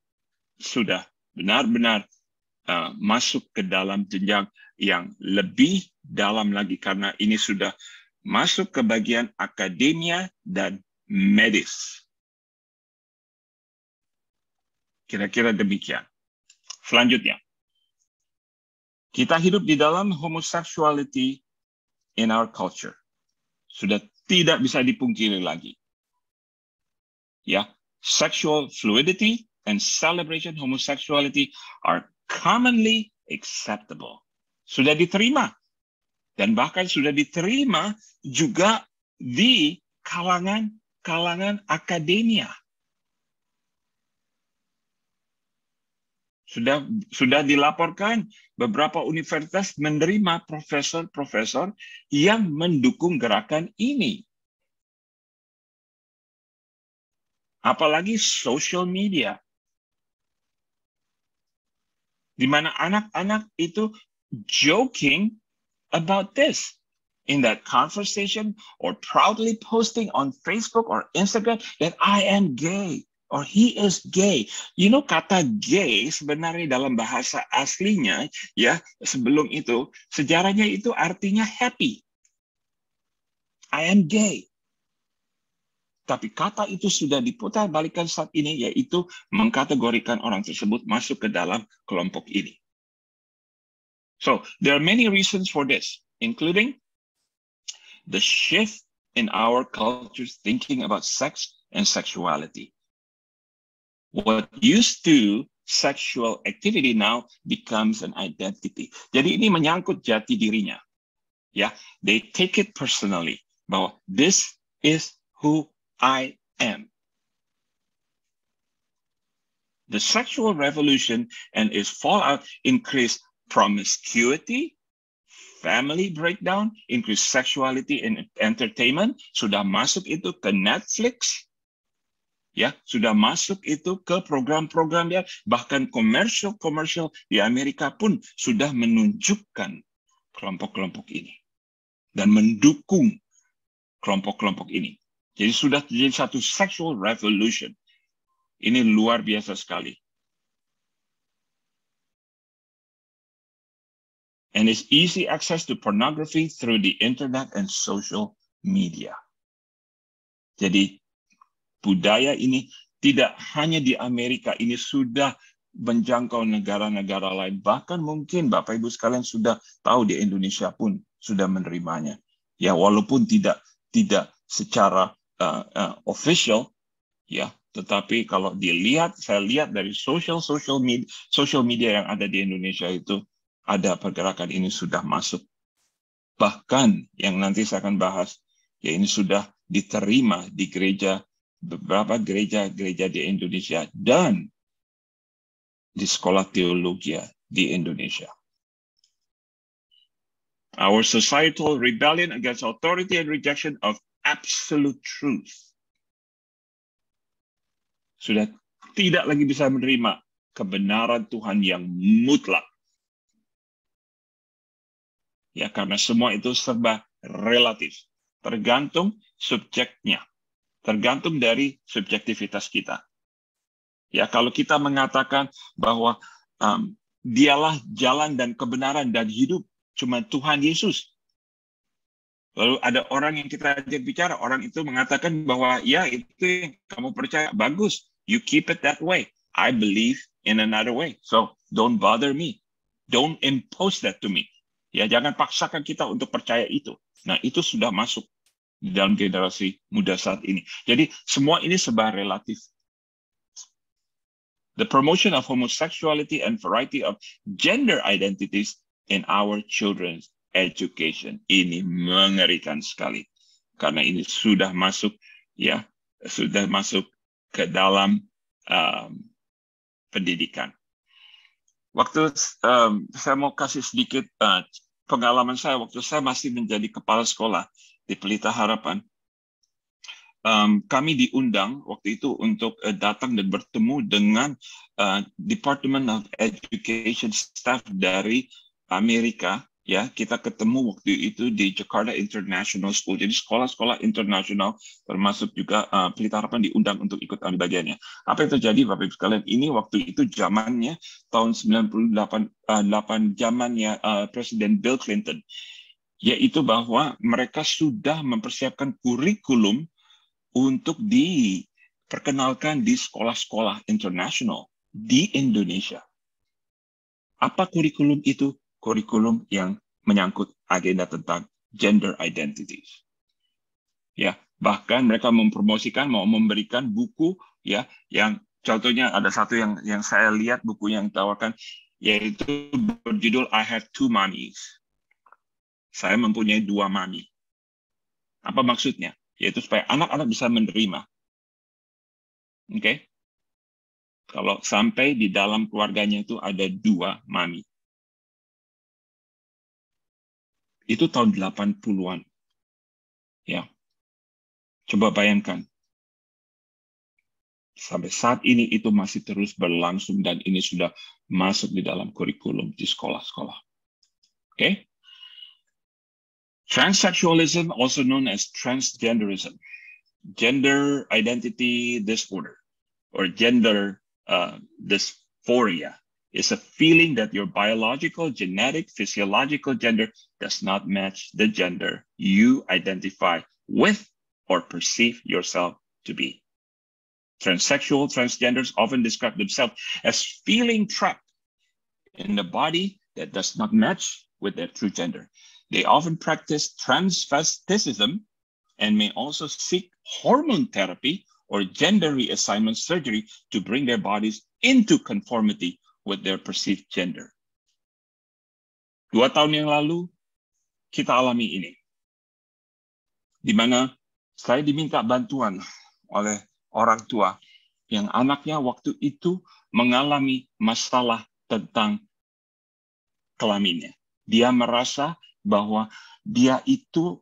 sudah benar-benar uh, masuk ke dalam jenjang yang lebih dalam lagi karena ini sudah masuk ke bagian akademia dan medis. Kira-kira demikian. Selanjutnya. Kita hidup di dalam homosexuality in our culture. Sudah tidak bisa dipungkiri lagi. Ya, sexual fluidity and celebration homosexuality are commonly acceptable. Sudah diterima dan bahkan sudah diterima juga di kalangan kalangan akademia. Sudah sudah dilaporkan beberapa universitas menerima profesor-profesor yang mendukung gerakan ini. Apalagi social media. Di mana anak-anak itu joking about this in that conversation or proudly posting on Facebook or Instagram that I am gay or he is gay. You know kata gay sebenarnya dalam bahasa aslinya ya sebelum itu sejarahnya itu artinya happy. I am gay. Tapi kata itu sudah diputar balikan saat ini yaitu mengkategorikan orang tersebut masuk ke dalam kelompok ini. So there are many reasons for this, including the shift in our culture's thinking about sex and sexuality. What used to sexual activity now becomes an identity. Jadi ini menyangkut jati dirinya. yeah? they take it personally bahwa this is who I am. The sexual revolution and its fallout increased promiscuity, family breakdown, increased sexuality and entertainment. Sudah masuk itu ke Netflix, ya sudah masuk itu ke program-program ya bahkan komersial komersial di Amerika pun sudah menunjukkan kelompok-kelompok ini dan mendukung kelompok-kelompok ini. Jadi sudah terjadi satu sexual revolution. Ini luar biasa sekali. And it's easy access to pornography through the internet and social media. Jadi budaya ini tidak hanya di Amerika, ini sudah menjangkau negara-negara lain. Bahkan mungkin Bapak Ibu sekalian sudah tahu di Indonesia pun sudah menerimanya. Ya walaupun tidak tidak secara uh, uh, official ya, tetapi kalau dilihat saya lihat dari social social media social media yang ada di Indonesia itu ada pergerakan ini sudah masuk. Bahkan yang nanti saya akan bahas ya ini sudah diterima di gereja beberapa gereja-gereja di Indonesia dan di sekolah teologi di Indonesia. Our societal rebellion against authority and rejection of absolute truth sudah tidak lagi bisa menerima kebenaran Tuhan yang mutlak. Ya, karena semua itu serba relatif, tergantung subjeknya tergantung dari subjektivitas kita. Ya, kalau kita mengatakan bahwa um, dialah jalan dan kebenaran dan hidup cuma Tuhan Yesus. Lalu ada orang yang kita ajak bicara, orang itu mengatakan bahwa ya itu yang kamu percaya bagus, you keep it that way. I believe in another way. So don't bother me. Don't impose that to me. Ya jangan paksakan kita untuk percaya itu. Nah, itu sudah masuk di dalam generasi muda saat ini. Jadi semua ini sebuah relatif. The promotion of homosexuality and variety of gender identities in our children's education ini mengerikan sekali karena ini sudah masuk ya sudah masuk ke dalam um, pendidikan. Waktu um, saya mau kasih sedikit uh, pengalaman saya waktu saya masih menjadi kepala sekolah di Pelita Harapan, um, kami diundang waktu itu untuk uh, datang dan bertemu dengan uh, Department of Education staff dari Amerika. Ya, kita ketemu waktu itu di Jakarta International School. Jadi sekolah-sekolah internasional termasuk juga uh, Pelita Harapan diundang untuk ikut ambil bagiannya. Apa yang terjadi Bapak Ibu sekalian? Ini waktu itu zamannya tahun 98 uh, zamannya uh, Presiden Bill Clinton yaitu bahwa mereka sudah mempersiapkan kurikulum untuk diperkenalkan di sekolah-sekolah internasional di Indonesia. Apa kurikulum itu? Kurikulum yang menyangkut agenda tentang gender identities. Ya, bahkan mereka mempromosikan mau memberikan buku ya yang contohnya ada satu yang yang saya lihat buku yang ditawarkan yaitu berjudul I Have Two Mummies saya mempunyai dua mami. Apa maksudnya? Yaitu supaya anak-anak bisa menerima. Oke? Okay? Kalau sampai di dalam keluarganya itu ada dua mami. Itu tahun 80-an. Ya. Coba bayangkan. Sampai saat ini itu masih terus berlangsung dan ini sudah masuk di dalam kurikulum di sekolah-sekolah. Oke? Okay? Transsexualism, also known as transgenderism, gender identity disorder, or gender uh, dysphoria, is a feeling that your biological, genetic, physiological gender does not match the gender you identify with or perceive yourself to be. Transsexual transgenders often describe themselves as feeling trapped in the body that does not match with their true gender. They often practice and may also seek hormone therapy or gender reassignment surgery to bring their bodies into conformity with their perceived gender. Dua tahun yang lalu, kita alami ini. Di mana saya diminta bantuan oleh orang tua yang anaknya waktu itu mengalami masalah tentang kelaminnya. Dia merasa bahwa dia itu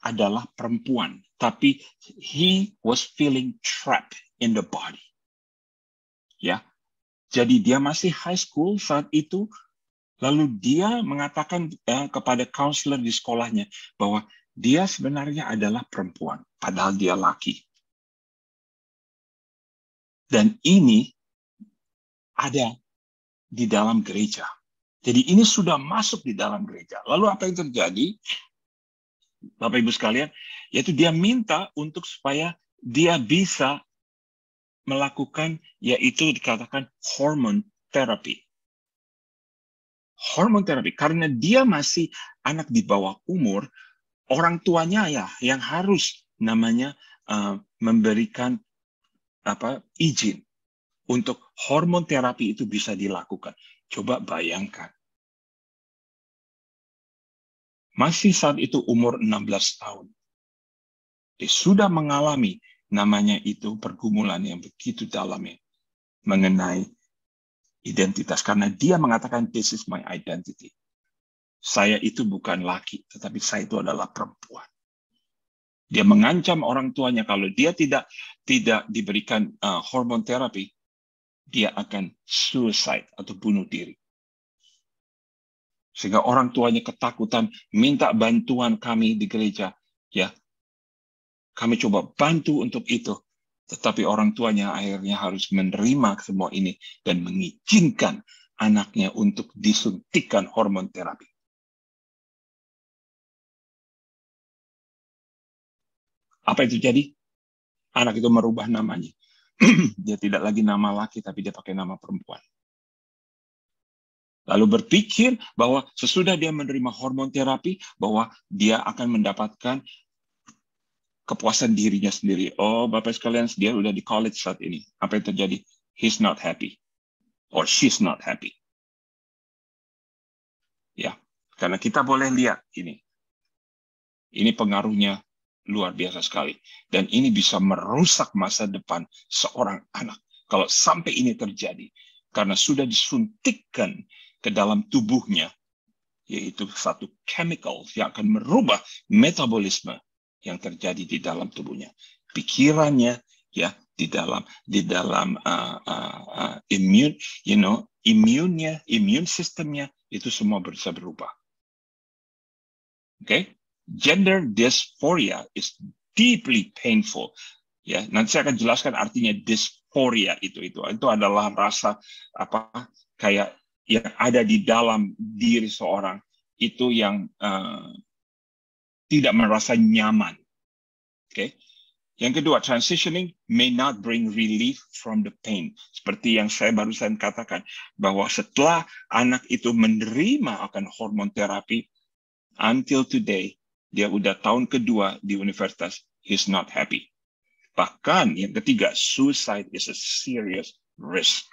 adalah perempuan, tapi he was feeling trapped in the body. Ya. Jadi dia masih high school saat itu lalu dia mengatakan eh, kepada counselor di sekolahnya bahwa dia sebenarnya adalah perempuan padahal dia laki. Dan ini ada di dalam gereja. Jadi ini sudah masuk di dalam gereja. Lalu apa yang terjadi? Bapak Ibu sekalian, yaitu dia minta untuk supaya dia bisa melakukan yaitu dikatakan hormon terapi. Hormon terapi karena dia masih anak di bawah umur, orang tuanya ya yang harus namanya uh, memberikan apa izin untuk hormon terapi itu bisa dilakukan. Coba bayangkan. Masih saat itu umur 16 tahun. Dia sudah mengalami namanya itu pergumulan yang begitu dalamnya mengenai identitas. Karena dia mengatakan, this is my identity. Saya itu bukan laki, tetapi saya itu adalah perempuan. Dia mengancam orang tuanya kalau dia tidak tidak diberikan uh, hormon terapi, dia akan suicide atau bunuh diri. Sehingga orang tuanya ketakutan minta bantuan kami di gereja. ya Kami coba bantu untuk itu. Tetapi orang tuanya akhirnya harus menerima semua ini dan mengizinkan anaknya untuk disuntikan hormon terapi. Apa itu jadi? Anak itu merubah namanya. dia tidak lagi nama laki, tapi dia pakai nama perempuan. Lalu berpikir bahwa sesudah dia menerima hormon terapi, bahwa dia akan mendapatkan kepuasan dirinya sendiri. Oh, Bapak sekalian, dia sudah di college saat ini. Apa yang terjadi? He's not happy. Or she's not happy. Ya, karena kita boleh lihat ini. Ini pengaruhnya luar biasa sekali. Dan ini bisa merusak masa depan seorang anak. Kalau sampai ini terjadi, karena sudah disuntikkan ke dalam tubuhnya, yaitu satu chemical yang akan merubah metabolisme yang terjadi di dalam tubuhnya, pikirannya, ya di dalam di dalam uh, uh, uh, immune, you know, imunnya, immune sistemnya itu semua bisa berubah. Oke, okay? gender dysphoria is deeply painful. Ya, nanti saya akan jelaskan artinya dysphoria itu itu. Itu adalah rasa apa kayak yang ada di dalam diri seorang itu yang uh, tidak merasa nyaman. Oke. Okay? Yang kedua, transitioning may not bring relief from the pain. Seperti yang saya barusan katakan, bahwa setelah anak itu menerima akan hormon terapi, until today, dia udah tahun kedua di universitas, he's not happy. Bahkan yang ketiga, suicide is a serious risk.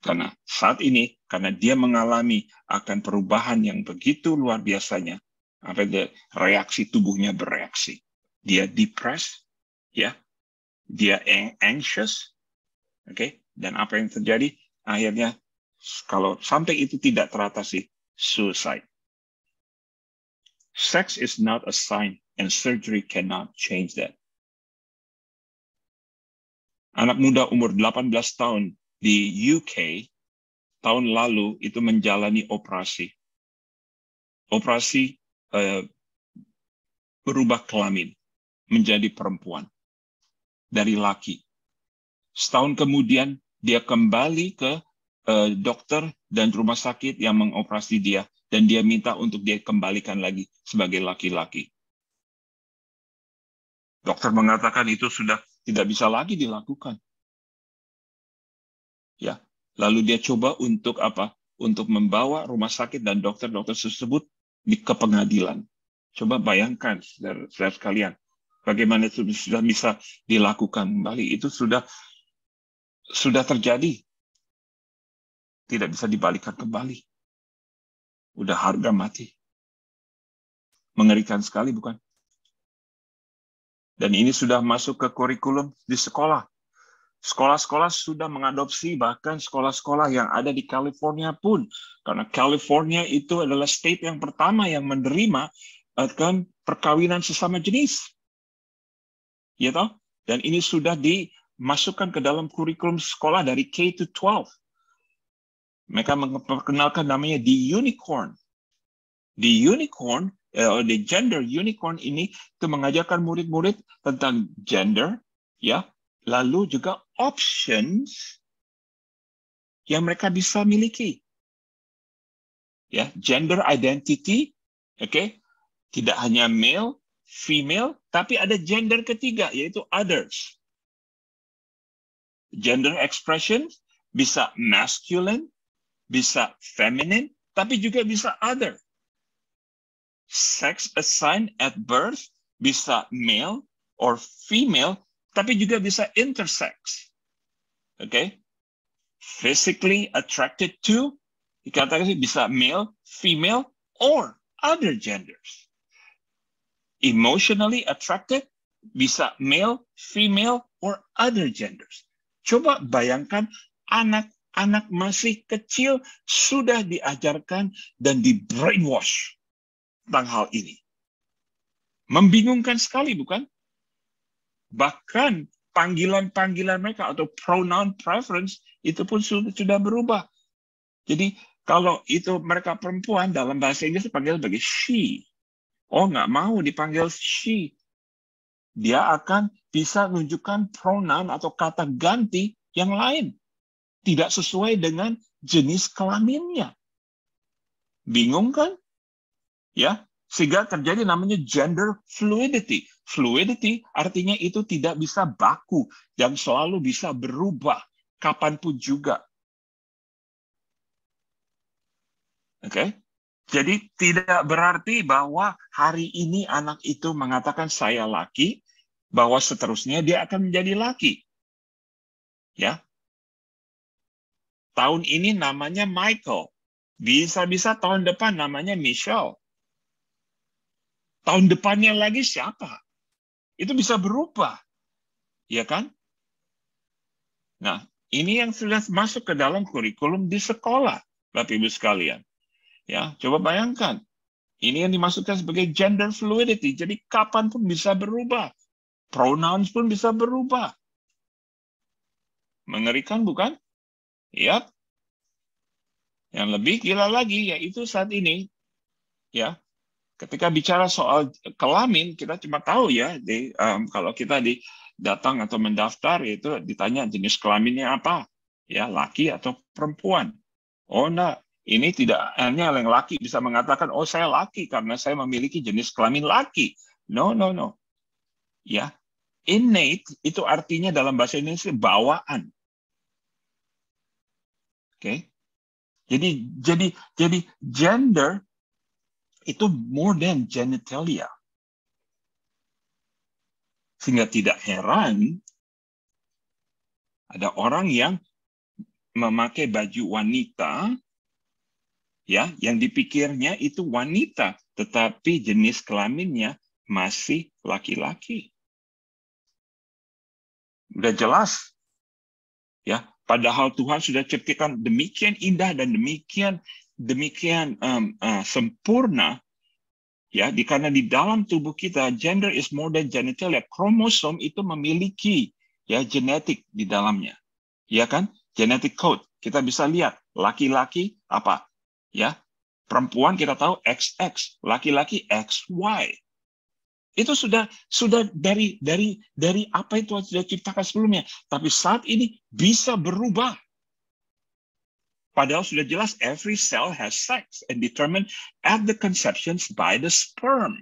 Karena saat ini, karena dia mengalami akan perubahan yang begitu luar biasanya, apa reaksi tubuhnya bereaksi. Dia depressed, ya, dia anxious, oke, okay? dan apa yang terjadi? Akhirnya kalau sampai itu tidak teratasi, suicide. Sex is not a sign and surgery cannot change that. Anak muda umur 18 tahun di UK tahun lalu itu menjalani operasi. Operasi uh, berubah kelamin menjadi perempuan dari laki. Setahun kemudian dia kembali ke uh, dokter dan rumah sakit yang mengoperasi dia dan dia minta untuk dia kembalikan lagi sebagai laki-laki. Dokter mengatakan itu sudah tidak bisa lagi dilakukan. Ya, lalu dia coba untuk apa? Untuk membawa rumah sakit dan dokter-dokter tersebut di ke pengadilan. Coba bayangkan, saudara, sekalian, bagaimana itu sudah bisa dilakukan kembali. Itu sudah sudah terjadi. Tidak bisa dibalikkan kembali. Udah harga mati. Mengerikan sekali, bukan? Dan ini sudah masuk ke kurikulum di sekolah. Sekolah-sekolah sudah mengadopsi, bahkan sekolah-sekolah yang ada di California pun. Karena California itu adalah state yang pertama yang menerima akan perkawinan sesama jenis. Ya toh? Dan ini sudah dimasukkan ke dalam kurikulum sekolah dari K to 12 mereka memperkenalkan namanya The Unicorn. The Unicorn, uh, The Gender Unicorn ini itu mengajarkan murid-murid tentang gender, ya, lalu juga options yang mereka bisa miliki. Ya, gender identity, oke, okay? tidak hanya male, female, tapi ada gender ketiga yaitu others. Gender expression bisa masculine, bisa feminine, tapi juga bisa other. Sex assigned at birth bisa male or female, tapi juga bisa intersex. Oke? Okay? Physically attracted to, dikatakan bisa male, female, or other genders. Emotionally attracted, bisa male, female, or other genders. Coba bayangkan anak anak masih kecil sudah diajarkan dan di brainwash tentang hal ini. Membingungkan sekali, bukan? Bahkan panggilan-panggilan mereka atau pronoun preference itu pun sudah berubah. Jadi kalau itu mereka perempuan dalam bahasa Inggris dipanggil sebagai she. Oh nggak mau dipanggil she. Dia akan bisa menunjukkan pronoun atau kata ganti yang lain tidak sesuai dengan jenis kelaminnya. Bingung kan? Ya, sehingga terjadi namanya gender fluidity. Fluidity artinya itu tidak bisa baku dan selalu bisa berubah kapanpun juga. Oke, okay? jadi tidak berarti bahwa hari ini anak itu mengatakan saya laki, bahwa seterusnya dia akan menjadi laki. Ya, Tahun ini namanya Michael. Bisa-bisa tahun depan namanya Michelle. Tahun depannya lagi siapa? Itu bisa berubah. Ya kan? Nah, ini yang sudah masuk ke dalam kurikulum di sekolah, Bapak Ibu sekalian. Ya, coba bayangkan. Ini yang dimasukkan sebagai gender fluidity. Jadi kapan pun bisa berubah. Pronouns pun bisa berubah. Mengerikan bukan? Ya, Yang lebih gila lagi yaitu saat ini ya. Ketika bicara soal kelamin kita cuma tahu ya di um, kalau kita di datang atau mendaftar itu ditanya jenis kelaminnya apa ya laki atau perempuan. Oh nah, ini tidak hanya yang laki bisa mengatakan oh saya laki karena saya memiliki jenis kelamin laki. No, no, no. Ya. Innate itu artinya dalam bahasa Indonesia bawaan okay? Jadi jadi jadi gender itu more than genitalia. Sehingga tidak heran ada orang yang memakai baju wanita ya yang dipikirnya itu wanita tetapi jenis kelaminnya masih laki-laki. Udah jelas Padahal Tuhan sudah ceritakan demikian indah dan demikian demikian um, uh, sempurna ya di, karena di dalam tubuh kita gender is more than genitalia ya, kromosom itu memiliki ya genetik di dalamnya ya kan genetic code kita bisa lihat laki-laki apa ya perempuan kita tahu XX laki-laki XY itu sudah sudah dari dari dari apa itu Tuhan sudah ciptakan sebelumnya, tapi saat ini bisa berubah. Padahal sudah jelas every cell has sex and determined at the conceptions by the sperm.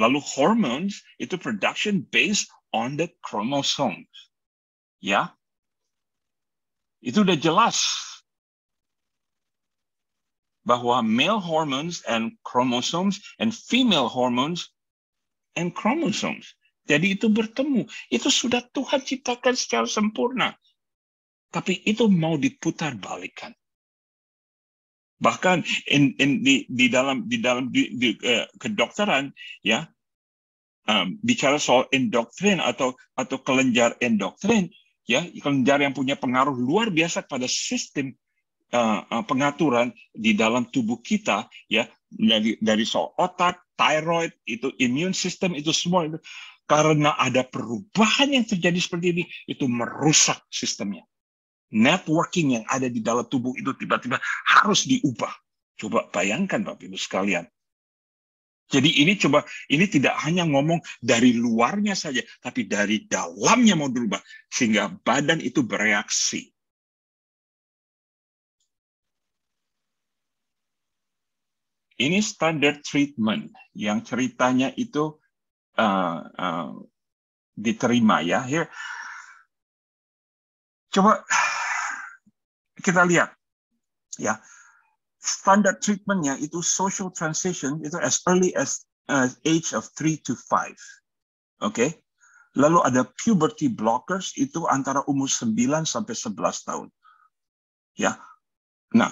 Lalu hormones itu production based on the chromosomes. Ya. Itu udah jelas bahwa male hormones and chromosomes and female hormones and chromosomes. Jadi itu bertemu. Itu sudah Tuhan ciptakan secara sempurna. Tapi itu mau diputar balikan. Bahkan in, in, di, di dalam di dalam di, di, uh, kedokteran ya um, bicara soal endokrin atau atau kelenjar endokrin ya kelenjar yang punya pengaruh luar biasa pada sistem Eh, eh, pengaturan di dalam tubuh kita ya dari dari soal otak, tiroid itu immune system itu semua itu karena ada perubahan yang terjadi seperti ini itu merusak sistemnya. Networking yang ada di dalam tubuh itu tiba-tiba harus diubah. Coba bayangkan Bapak Ibu sekalian. Jadi ini coba ini tidak hanya ngomong dari luarnya saja, tapi dari dalamnya mau diubah sehingga badan itu bereaksi. Ini standard treatment yang ceritanya itu uh, uh, diterima ya. Here, coba kita lihat ya standard treatmentnya itu social transition itu as early as uh, age of 3 to 5. Oke. Okay? Lalu ada puberty blockers itu antara umur 9 sampai 11 tahun. Ya. Nah,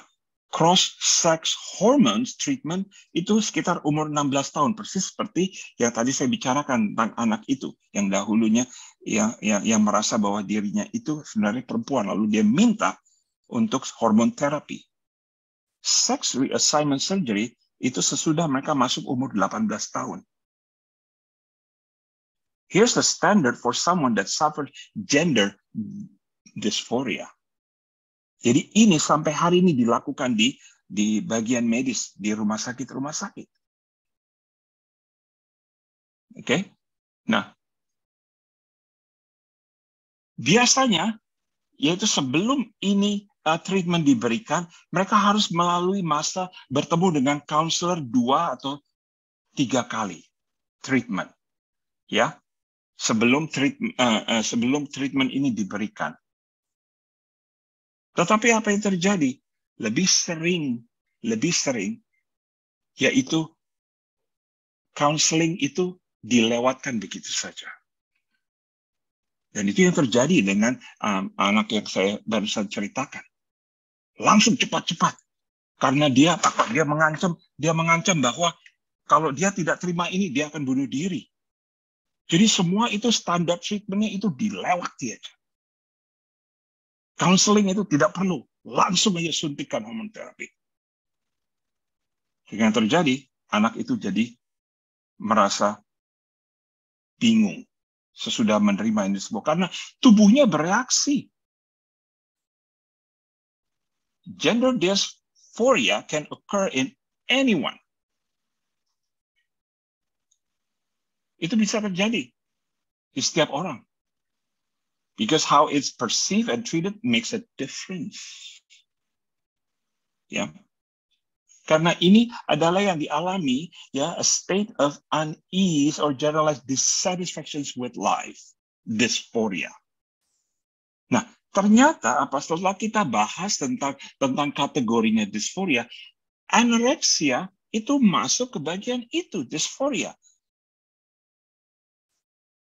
cross sex hormones treatment itu sekitar umur 16 tahun persis seperti yang tadi saya bicarakan tentang anak itu yang dahulunya yang yang, yang merasa bahwa dirinya itu sebenarnya perempuan lalu dia minta untuk hormon terapi. Sex reassignment surgery itu sesudah mereka masuk umur 18 tahun. Here's the standard for someone that suffered gender dysphoria. Jadi ini sampai hari ini dilakukan di di bagian medis di rumah sakit rumah sakit. Oke. Okay? Nah, biasanya yaitu sebelum ini uh, treatment diberikan, mereka harus melalui masa bertemu dengan counselor dua atau tiga kali treatment, ya sebelum treatment uh, uh, sebelum treatment ini diberikan. Tetapi apa yang terjadi? Lebih sering, lebih sering, yaitu counseling itu dilewatkan begitu saja. Dan itu yang terjadi dengan um, anak yang saya barusan ceritakan. Langsung cepat-cepat. Karena dia apa? Dia mengancam, dia mengancam bahwa kalau dia tidak terima ini, dia akan bunuh diri. Jadi semua itu standar treatmentnya itu dilewati aja. Counseling itu tidak perlu. Langsung aja suntikan hormon terapi. Yang terjadi, anak itu jadi merasa bingung sesudah menerima ini semua. Karena tubuhnya bereaksi. Gender dysphoria can occur in anyone. Itu bisa terjadi di setiap orang because how it's perceived and treated makes a difference. Ya. Karena ini adalah yang dialami ya a state of unease or generalized dissatisfactions with life, dysphoria. Nah, ternyata apa setelah kita bahas tentang tentang kategorinya dysphoria, anorexia itu masuk ke bagian itu dysphoria.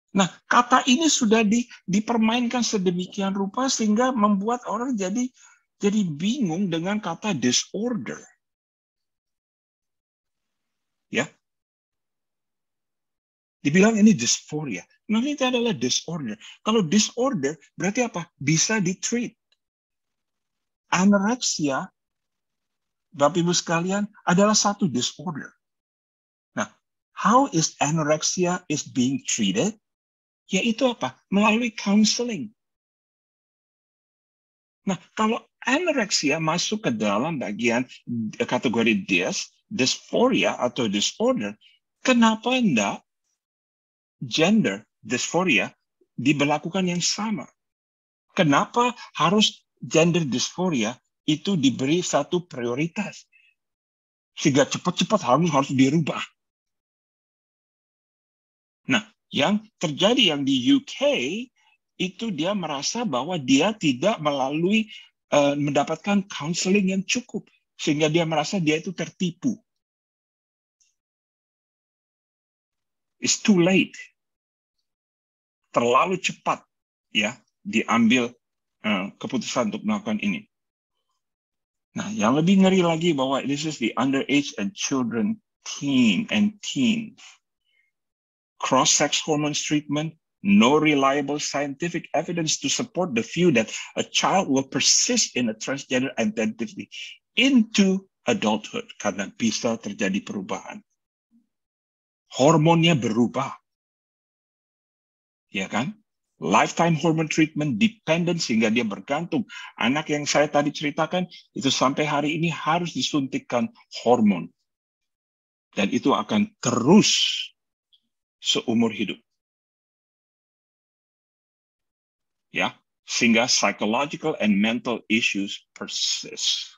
Nah, kata ini sudah di, dipermainkan sedemikian rupa sehingga membuat orang jadi jadi bingung dengan kata disorder. Ya. Dibilang ini dysphoria. Nah, ini adalah disorder. Kalau disorder berarti apa? Bisa di-treat. Anoreksia Bapak Ibu sekalian adalah satu disorder. Nah, how is anorexia is being treated? Yaitu apa? Melalui counseling. Nah, kalau anoreksia masuk ke dalam bagian kategori dis, dysphoria atau disorder, kenapa enggak gender dysphoria diberlakukan yang sama? Kenapa harus gender dysphoria itu diberi satu prioritas? Sehingga cepat-cepat harus harus dirubah yang terjadi yang di UK itu dia merasa bahwa dia tidak melalui uh, mendapatkan counseling yang cukup sehingga dia merasa dia itu tertipu. It's too late. Terlalu cepat ya diambil uh, keputusan untuk melakukan ini. Nah, yang lebih ngeri lagi bahwa this is the underage and children teen and teens cross-sex hormones treatment, no reliable scientific evidence to support the view that a child will persist in a transgender identity into adulthood karena bisa terjadi perubahan. Hormonnya berubah. Ya kan? Lifetime hormone treatment dependent sehingga dia bergantung. Anak yang saya tadi ceritakan itu sampai hari ini harus disuntikkan hormon. Dan itu akan terus seumur hidup. Ya, sehingga psychological and mental issues persist.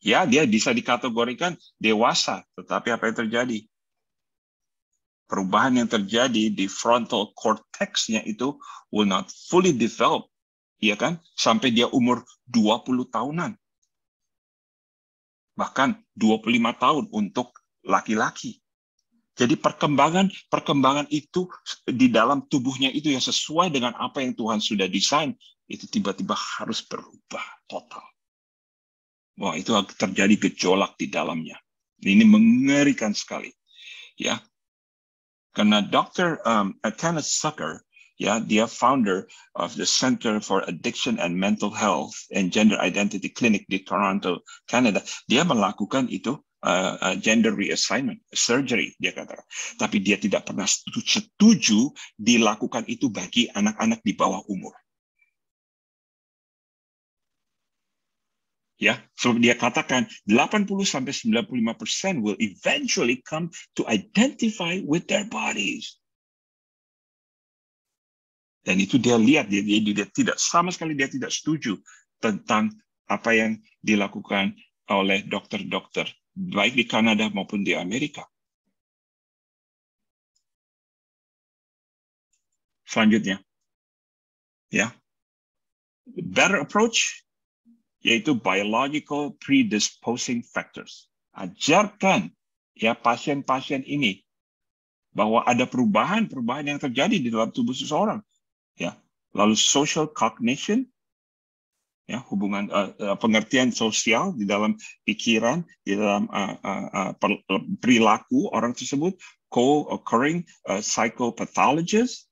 Ya, dia bisa dikategorikan dewasa, tetapi apa yang terjadi? Perubahan yang terjadi di frontal cortexnya itu will not fully develop, ya kan? Sampai dia umur 20 tahunan. Bahkan 25 tahun untuk laki-laki. Jadi perkembangan perkembangan itu di dalam tubuhnya itu yang sesuai dengan apa yang Tuhan sudah desain itu tiba-tiba harus berubah total. Wah, itu terjadi gejolak di dalamnya. Ini mengerikan sekali. Ya. Karena Dr. Um, uh, Kenneth Sucker, ya, dia founder of the Center for Addiction and Mental Health and Gender Identity Clinic di Toronto, Canada, dia melakukan itu uh, gender reassignment, surgery dia kata Tapi dia tidak pernah setuju dilakukan itu bagi anak-anak di bawah umur. Ya, so dia katakan 80 sampai 95% will eventually come to identify with their bodies. Dan itu dia lihat dia, dia, dia tidak sama sekali dia tidak setuju tentang apa yang dilakukan oleh dokter-dokter baik di Kanada maupun di Amerika. Selanjutnya, ya, better approach yaitu biological predisposing factors. Ajarkan ya pasien-pasien ini bahwa ada perubahan-perubahan yang terjadi di dalam tubuh seseorang, ya. Lalu social cognition ya hubungan uh, pengertian sosial di dalam pikiran di dalam uh, uh, perilaku orang tersebut co-occurring uh, psychopathologies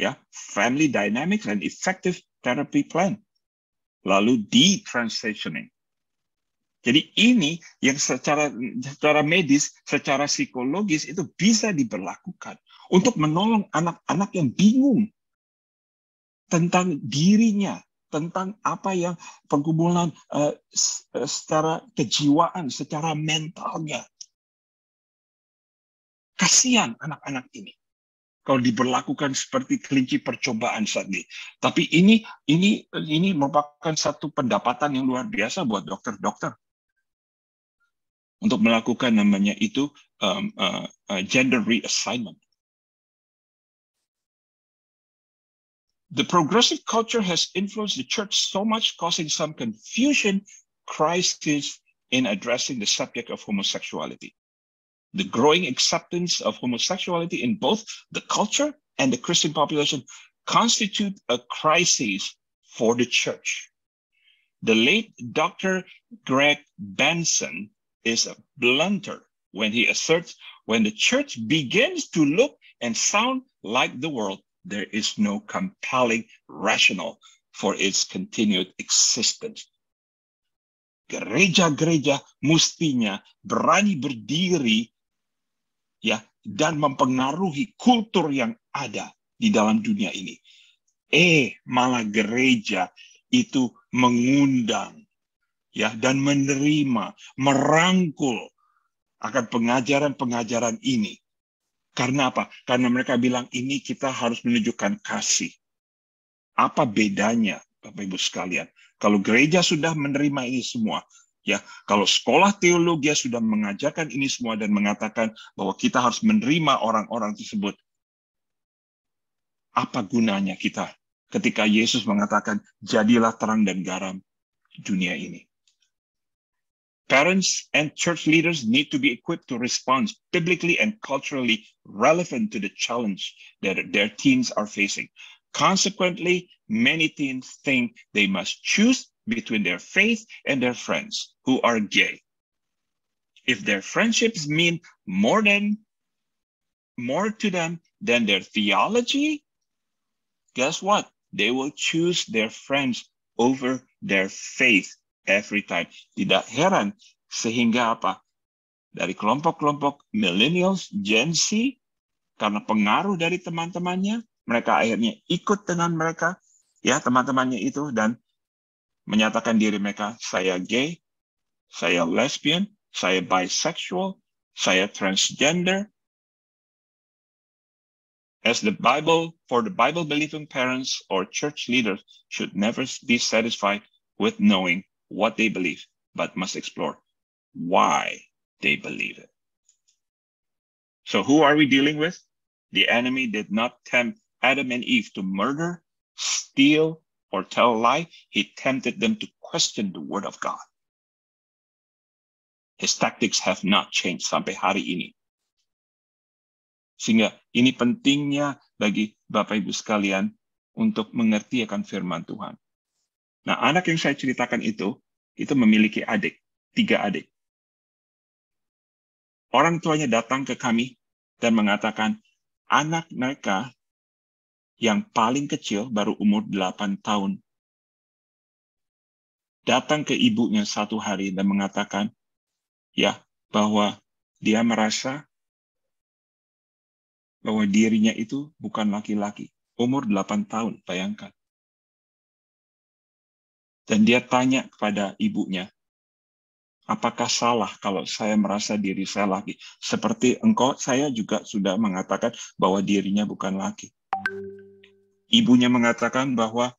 ya family dynamics and effective therapy plan lalu detransitioning jadi ini yang secara secara medis secara psikologis itu bisa diberlakukan untuk menolong anak-anak yang bingung tentang dirinya tentang apa yang pergumulan uh, secara kejiwaan, secara mentalnya. Kasihan anak-anak ini kalau diberlakukan seperti kelinci percobaan saat ini. Tapi ini ini ini merupakan satu pendapatan yang luar biasa buat dokter-dokter untuk melakukan namanya itu um, uh, gender reassignment. The progressive culture has influenced the church so much, causing some confusion, crisis in addressing the subject of homosexuality. The growing acceptance of homosexuality in both the culture and the Christian population constitute a crisis for the church. The late Dr. Greg Benson is a blunter when he asserts when the church begins to look and sound like the world, there is no compelling rational for its continued existence. Gereja-gereja mestinya berani berdiri ya dan mempengaruhi kultur yang ada di dalam dunia ini. Eh, malah gereja itu mengundang ya dan menerima, merangkul akan pengajaran-pengajaran ini karena apa? Karena mereka bilang ini kita harus menunjukkan kasih. Apa bedanya, Bapak Ibu sekalian? Kalau gereja sudah menerima ini semua, ya, kalau sekolah teologi sudah mengajarkan ini semua dan mengatakan bahwa kita harus menerima orang-orang tersebut, apa gunanya kita ketika Yesus mengatakan jadilah terang dan garam dunia ini? Parents and church leaders need to be equipped to respond biblically and culturally relevant to the challenge that their teens are facing. Consequently, many teens think they must choose between their faith and their friends who are gay. If their friendships mean more than more to them than their theology, guess what? They will choose their friends over their faith every time. Tidak heran sehingga apa? Dari kelompok-kelompok millennials, Gen Z, karena pengaruh dari teman-temannya, mereka akhirnya ikut dengan mereka, ya teman-temannya itu, dan menyatakan diri mereka, saya gay, saya lesbian, saya bisexual, saya transgender. As the Bible, for the Bible believing parents or church leaders should never be satisfied with knowing what they believe, but must explore why they believe it. So who are we dealing with? The enemy did not tempt Adam and Eve to murder, steal, or tell a lie. He tempted them to question the word of God. His tactics have not changed sampai hari ini. Sehingga ini pentingnya bagi Bapak Ibu sekalian untuk mengerti akan firman Tuhan. Nah, anak yang saya ceritakan itu, itu memiliki adik, tiga adik. Orang tuanya datang ke kami dan mengatakan, anak mereka yang paling kecil baru umur 8 tahun. Datang ke ibunya satu hari dan mengatakan, ya, bahwa dia merasa bahwa dirinya itu bukan laki-laki. Umur 8 tahun, bayangkan. Dan dia tanya kepada ibunya, apakah salah kalau saya merasa diri saya laki? Seperti engkau, saya juga sudah mengatakan bahwa dirinya bukan laki. Ibunya mengatakan bahwa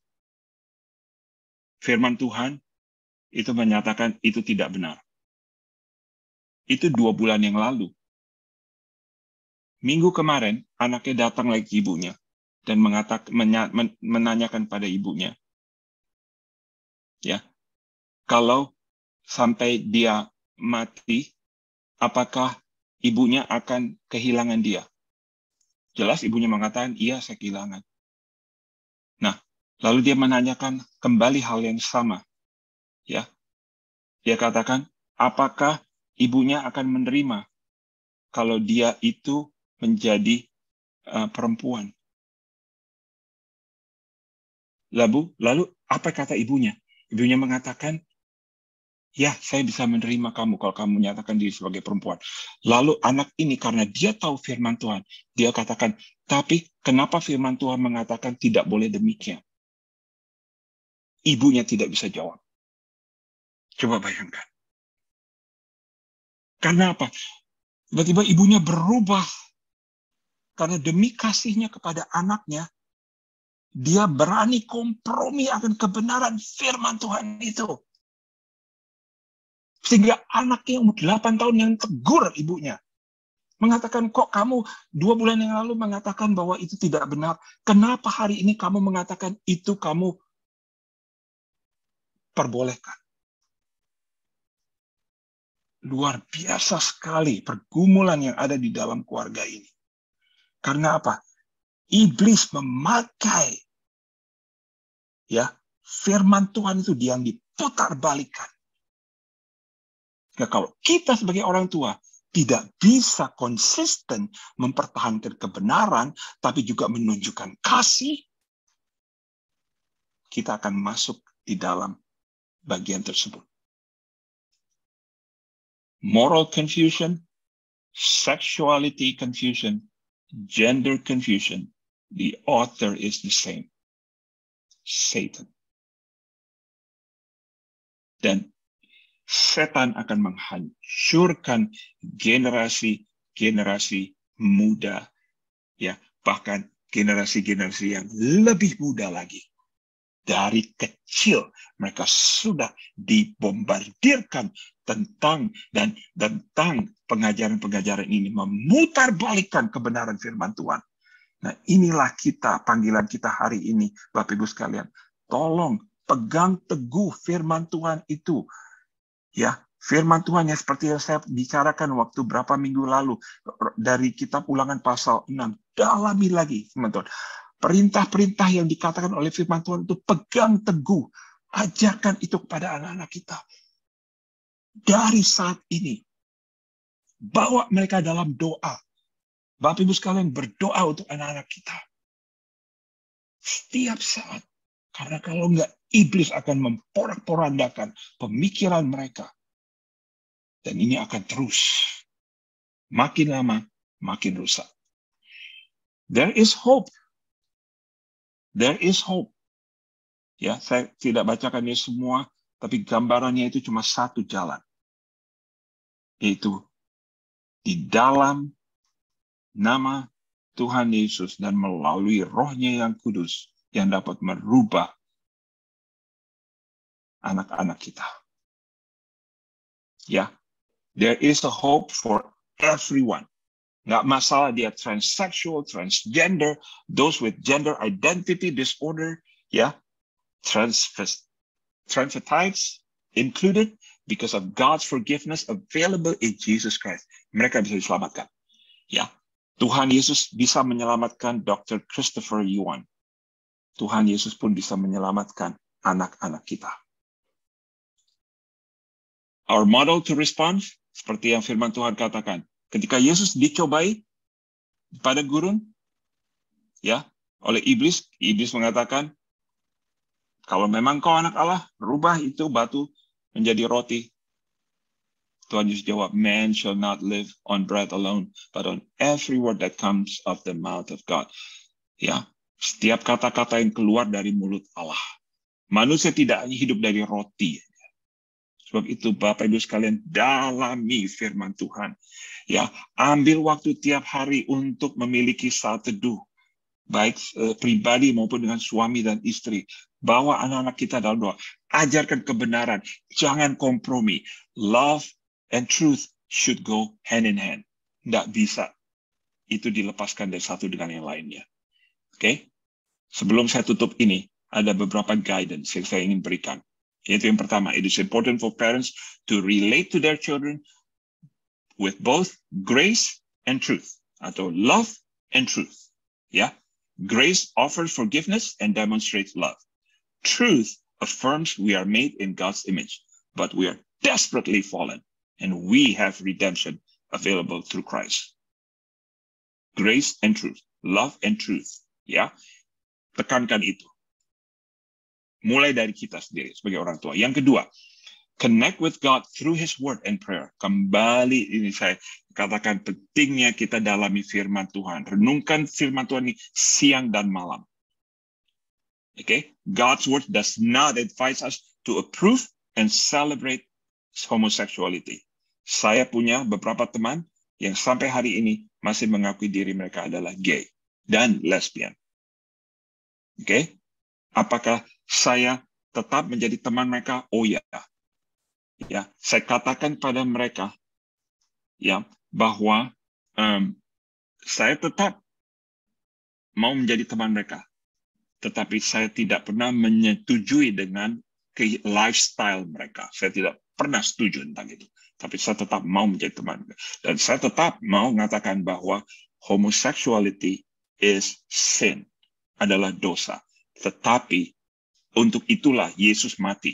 firman Tuhan itu menyatakan itu tidak benar. Itu dua bulan yang lalu. Minggu kemarin, anaknya datang lagi ibunya dan mengatakan menanyakan pada ibunya, ya kalau sampai dia mati apakah ibunya akan kehilangan dia jelas ibunya mengatakan iya saya kehilangan nah lalu dia menanyakan kembali hal yang sama ya dia katakan apakah ibunya akan menerima kalau dia itu menjadi uh, perempuan Labu, lalu apa kata ibunya Ibunya mengatakan, ya saya bisa menerima kamu kalau kamu menyatakan diri sebagai perempuan. Lalu anak ini karena dia tahu firman Tuhan, dia katakan, tapi kenapa firman Tuhan mengatakan tidak boleh demikian? Ibunya tidak bisa jawab. Coba bayangkan. Karena apa? Tiba-tiba ibunya berubah. Karena demi kasihnya kepada anaknya, dia berani kompromi akan kebenaran firman Tuhan itu. Sehingga anaknya umur 8 tahun yang tegur ibunya. Mengatakan, kok kamu dua bulan yang lalu mengatakan bahwa itu tidak benar. Kenapa hari ini kamu mengatakan itu kamu perbolehkan? Luar biasa sekali pergumulan yang ada di dalam keluarga ini. Karena apa? Iblis memakai ya firman Tuhan itu yang diputar balikan. Ya, kalau kita sebagai orang tua tidak bisa konsisten mempertahankan kebenaran, tapi juga menunjukkan kasih, kita akan masuk di dalam bagian tersebut. Moral confusion, sexuality confusion, gender confusion, the author is the same Satan. Dan setan akan menghancurkan generasi-generasi muda, ya bahkan generasi-generasi yang lebih muda lagi. Dari kecil mereka sudah dibombardirkan tentang dan tentang pengajaran-pengajaran ini memutarbalikkan kebenaran firman Tuhan Nah, inilah kita panggilan kita hari ini, Bapak Ibu sekalian. Tolong pegang teguh firman Tuhan itu. Ya, firman Tuhan yang seperti yang saya bicarakan waktu berapa minggu lalu dari kitab Ulangan pasal 6. Dalami lagi, teman-teman. Perintah-perintah yang dikatakan oleh firman Tuhan itu pegang teguh. Ajarkan itu kepada anak-anak kita. Dari saat ini, bawa mereka dalam doa, Bapak Ibu sekalian berdoa untuk anak-anak kita. Setiap saat. Karena kalau enggak, iblis akan memporak-porandakan pemikiran mereka. Dan ini akan terus. Makin lama, makin rusak. There is hope. There is hope. Ya, saya tidak bacakan ini semua, tapi gambarannya itu cuma satu jalan. Yaitu di dalam nama Tuhan Yesus dan melalui rohnya yang kudus yang dapat merubah anak-anak kita. Ya, yeah. there is a hope for everyone. Nggak masalah dia transsexual, transgender, those with gender identity disorder, ya, yeah, transvest, transvestites included because of God's forgiveness available in Jesus Christ. Mereka bisa diselamatkan. Ya, yeah. Tuhan Yesus bisa menyelamatkan Dr. Christopher Yuan. Tuhan Yesus pun bisa menyelamatkan anak-anak kita. Our model to respond, seperti yang firman Tuhan katakan, ketika Yesus dicobai pada gurun, ya, oleh iblis, iblis mengatakan, kalau memang kau anak Allah, rubah itu batu menjadi roti. Tuhan Yesus jawab, man shall not live on bread alone, but on every word that comes of the mouth of God. Ya, setiap kata-kata yang keluar dari mulut Allah. Manusia tidak hanya hidup dari roti. Sebab itu Bapak Ibu sekalian dalami firman Tuhan. Ya, ambil waktu tiap hari untuk memiliki saat teduh baik eh, pribadi maupun dengan suami dan istri. Bawa anak-anak kita dalam doa. Ajarkan kebenaran. Jangan kompromi. Love and truth should go hand in hand. Tidak bisa itu dilepaskan dari satu dengan yang lainnya. Oke? Okay? Sebelum saya tutup ini, ada beberapa guidance yang saya ingin berikan. Yaitu yang pertama, it is important for parents to relate to their children with both grace and truth atau love and truth. Ya. Yeah? Grace offers forgiveness and demonstrates love. Truth affirms we are made in God's image, but we are desperately fallen and we have redemption available through Christ. Grace and truth, love and truth, ya. Tekankan itu. Mulai dari kita sendiri sebagai orang tua. Yang kedua, connect with God through his word and prayer. Kembali ini saya katakan pentingnya kita dalami firman Tuhan. Renungkan firman Tuhan ini siang dan malam. Okay? God's word does not advise us to approve and celebrate homosexuality. Saya punya beberapa teman yang sampai hari ini masih mengakui diri mereka adalah gay dan lesbian. Oke? Okay? Apakah saya tetap menjadi teman mereka? Oh ya. Ya, saya katakan pada mereka ya bahwa um, saya tetap mau menjadi teman mereka. Tetapi saya tidak pernah menyetujui dengan lifestyle mereka. Saya tidak pernah setuju tentang itu tapi saya tetap mau menjadi teman. Dan saya tetap mau mengatakan bahwa homosexuality is sin, adalah dosa. Tetapi untuk itulah Yesus mati.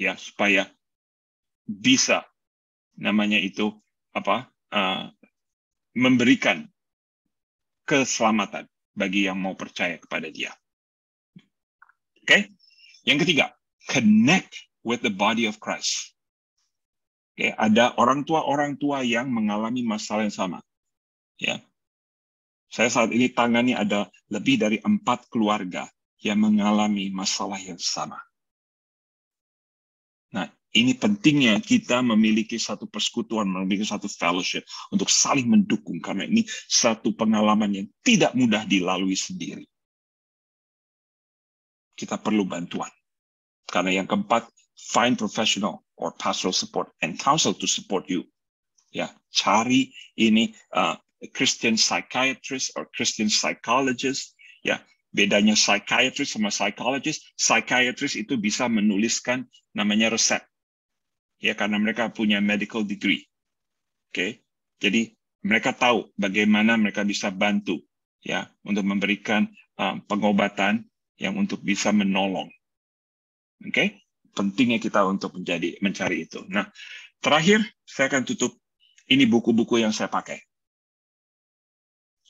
Ya, supaya bisa namanya itu apa? Uh, memberikan keselamatan bagi yang mau percaya kepada Dia. Oke? Okay? Yang ketiga, connect with the body of Christ. Ya, ada orang tua orang tua yang mengalami masalah yang sama. Ya, saya saat ini tangani ada lebih dari empat keluarga yang mengalami masalah yang sama. Nah, ini pentingnya kita memiliki satu persekutuan, memiliki satu fellowship untuk saling mendukung karena ini satu pengalaman yang tidak mudah dilalui sendiri. Kita perlu bantuan. Karena yang keempat, find professional or pastoral support and counsel to support you. Ya, cari ini uh, Christian psychiatrist or Christian psychologist. Ya, bedanya psychiatrist sama psychologist, psychiatrist itu bisa menuliskan namanya resep. Ya, karena mereka punya medical degree. Oke. Okay? Jadi mereka tahu bagaimana mereka bisa bantu ya untuk memberikan um, pengobatan yang untuk bisa menolong. Oke. Okay? pentingnya kita untuk menjadi mencari itu. Nah, terakhir saya akan tutup ini buku-buku yang saya pakai.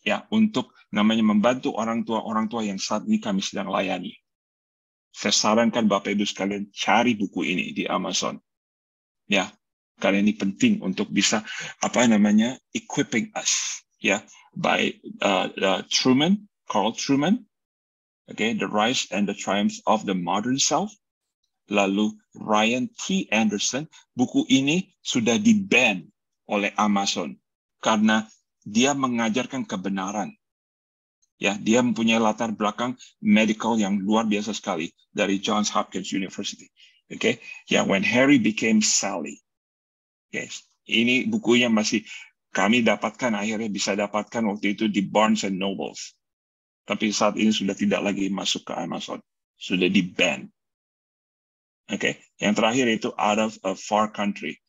Ya, untuk namanya membantu orang tua-orang tua yang saat ini kami sedang layani. Saya sarankan Bapak Ibu sekalian cari buku ini di Amazon. Ya, karena ini penting untuk bisa apa namanya equipping us ya by uh, uh, Truman, Carl Truman, okay, the rise and the Triumph of the modern self lalu Ryan T. Anderson, buku ini sudah di-ban oleh Amazon karena dia mengajarkan kebenaran. Ya, dia mempunyai latar belakang medical yang luar biasa sekali dari Johns Hopkins University. Oke, okay? ya yeah, When Harry Became Sally. Oke, ini bukunya masih kami dapatkan akhirnya bisa dapatkan waktu itu di Barnes and Nobles. Tapi saat ini sudah tidak lagi masuk ke Amazon, sudah di ban Oke, okay. yang terakhir itu Out of a Far Country.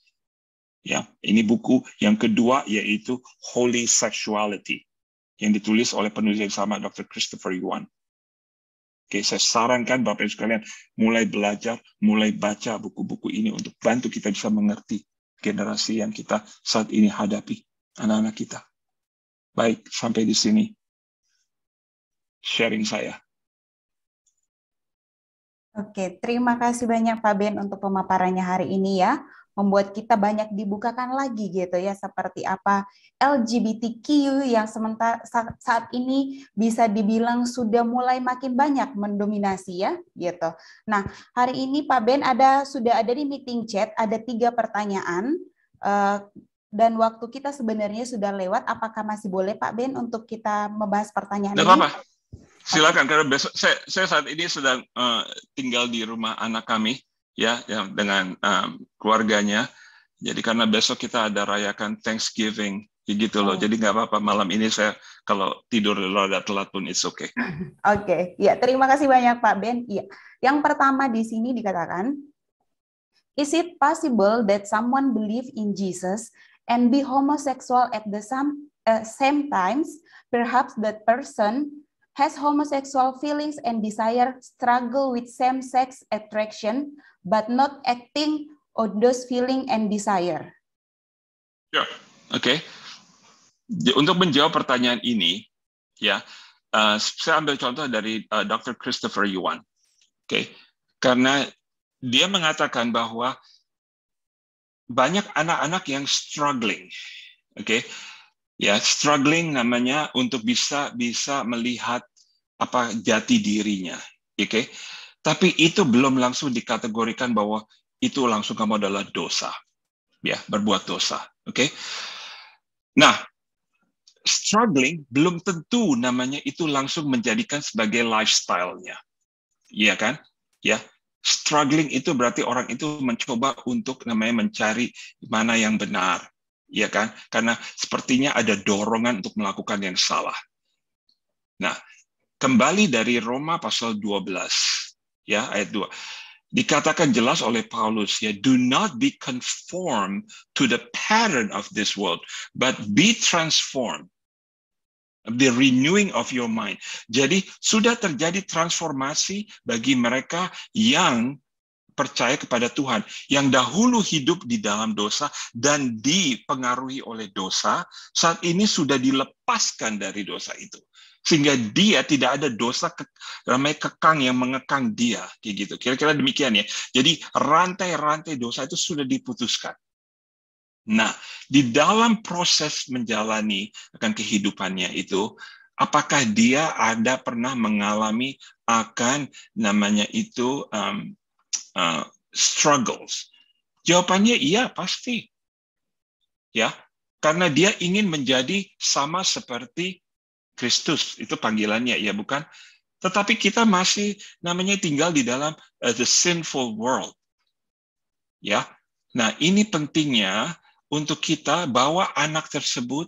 Ya, ini buku yang kedua yaitu Holy Sexuality yang ditulis oleh penulis yang sama Dr. Christopher Yuan. Oke, okay, saya sarankan Bapak Ibu sekalian mulai belajar, mulai baca buku-buku ini untuk bantu kita bisa mengerti generasi yang kita saat ini hadapi, anak-anak kita. Baik, sampai di sini sharing saya. Oke, terima kasih banyak Pak Ben untuk pemaparannya hari ini ya. Membuat kita banyak dibukakan lagi gitu ya seperti apa LGBTQ yang sementara saat ini bisa dibilang sudah mulai makin banyak mendominasi ya gitu. Nah, hari ini Pak Ben ada sudah ada di meeting chat ada tiga pertanyaan eh, dan waktu kita sebenarnya sudah lewat apakah masih boleh Pak Ben untuk kita membahas pertanyaan Tidak ini? -apa silakan karena besok saya, saya saat ini sedang uh, tinggal di rumah anak kami ya, ya dengan um, keluarganya. Jadi karena besok kita ada rayakan Thanksgiving gitu loh. Oh. Jadi nggak apa-apa malam ini saya kalau tidur agak telat pun it's okay. Oke, okay. ya terima kasih banyak Pak Ben. Iya, yang pertama di sini dikatakan, is it possible that someone believe in Jesus and be homosexual at the same uh, same times? Perhaps that person has homosexual feelings and desire struggle with same-sex attraction but not acting on those feeling and desire? yeah. Oke. Okay. Untuk menjawab pertanyaan ini, ya, uh, saya ambil contoh dari uh, eh, Dr. Christopher Yuan. Oke. Okay. Karena dia mengatakan bahwa banyak anak-anak yang struggling. Oke. Okay ya struggling namanya untuk bisa bisa melihat apa jati dirinya oke okay? tapi itu belum langsung dikategorikan bahwa itu langsung kamu adalah dosa ya berbuat dosa oke okay? nah struggling belum tentu namanya itu langsung menjadikan sebagai lifestyle-nya iya kan ya struggling itu berarti orang itu mencoba untuk namanya mencari mana yang benar ya kan? Karena sepertinya ada dorongan untuk melakukan yang salah. Nah, kembali dari Roma pasal 12 ya ayat 2. Dikatakan jelas oleh Paulus ya, do not be conformed to the pattern of this world, but be transformed the renewing of your mind. Jadi sudah terjadi transformasi bagi mereka yang percaya kepada Tuhan yang dahulu hidup di dalam dosa dan dipengaruhi oleh dosa, saat ini sudah dilepaskan dari dosa itu. Sehingga dia tidak ada dosa ke, ramai kekang yang mengekang dia, kayak gitu. Kira-kira demikian ya. Jadi rantai-rantai dosa itu sudah diputuskan. Nah, di dalam proses menjalani akan kehidupannya itu, apakah dia ada pernah mengalami akan namanya itu um, Eh, struggles? Jawabannya iya, pasti. Ya, karena dia ingin menjadi sama seperti Kristus. Itu panggilannya, ya bukan? Tetapi kita masih namanya tinggal di dalam uh, the sinful world. Ya. Nah, ini pentingnya untuk kita bawa anak tersebut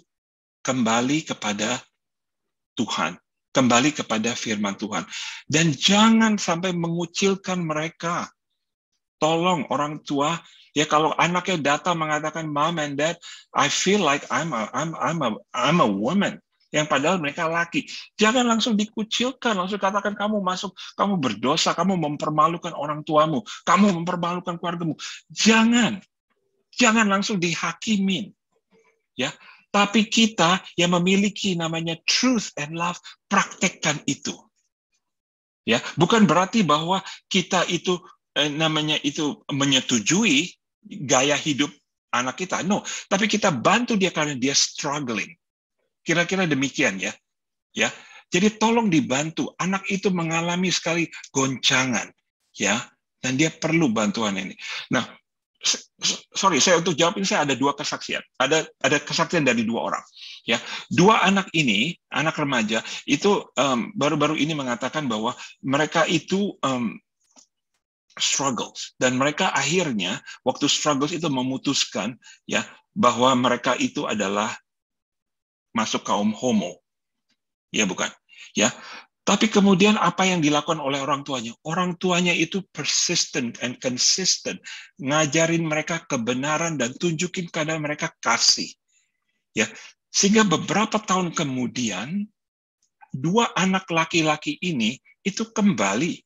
kembali kepada Tuhan, kembali kepada firman Tuhan. Dan jangan sampai mengucilkan mereka. Tolong orang tua, ya kalau anaknya datang mengatakan mom and dad, I feel like I'm a, I'm I'm a I'm a woman yang padahal mereka laki. Jangan langsung dikucilkan, langsung katakan kamu masuk, kamu berdosa, kamu mempermalukan orang tuamu, kamu mempermalukan keluargamu. Jangan. Jangan langsung dihakimin. Ya, tapi kita yang memiliki namanya truth and love, praktekkan itu. Ya, bukan berarti bahwa kita itu Eh, namanya itu menyetujui gaya hidup anak kita. No, tapi kita bantu dia karena dia struggling. Kira-kira demikian ya. Ya. Jadi tolong dibantu. Anak itu mengalami sekali goncangan, ya. Dan dia perlu bantuan ini. Nah, sorry, saya untuk jawab ini saya ada dua kesaksian. Ada ada kesaksian dari dua orang. Ya, dua anak ini, anak remaja itu baru-baru um, ini mengatakan bahwa mereka itu um, struggles dan mereka akhirnya waktu struggles itu memutuskan ya bahwa mereka itu adalah masuk kaum homo. Ya bukan. Ya. Tapi kemudian apa yang dilakukan oleh orang tuanya? Orang tuanya itu persistent and consistent, ngajarin mereka kebenaran dan tunjukin keadaan mereka kasih. Ya. Sehingga beberapa tahun kemudian dua anak laki-laki ini itu kembali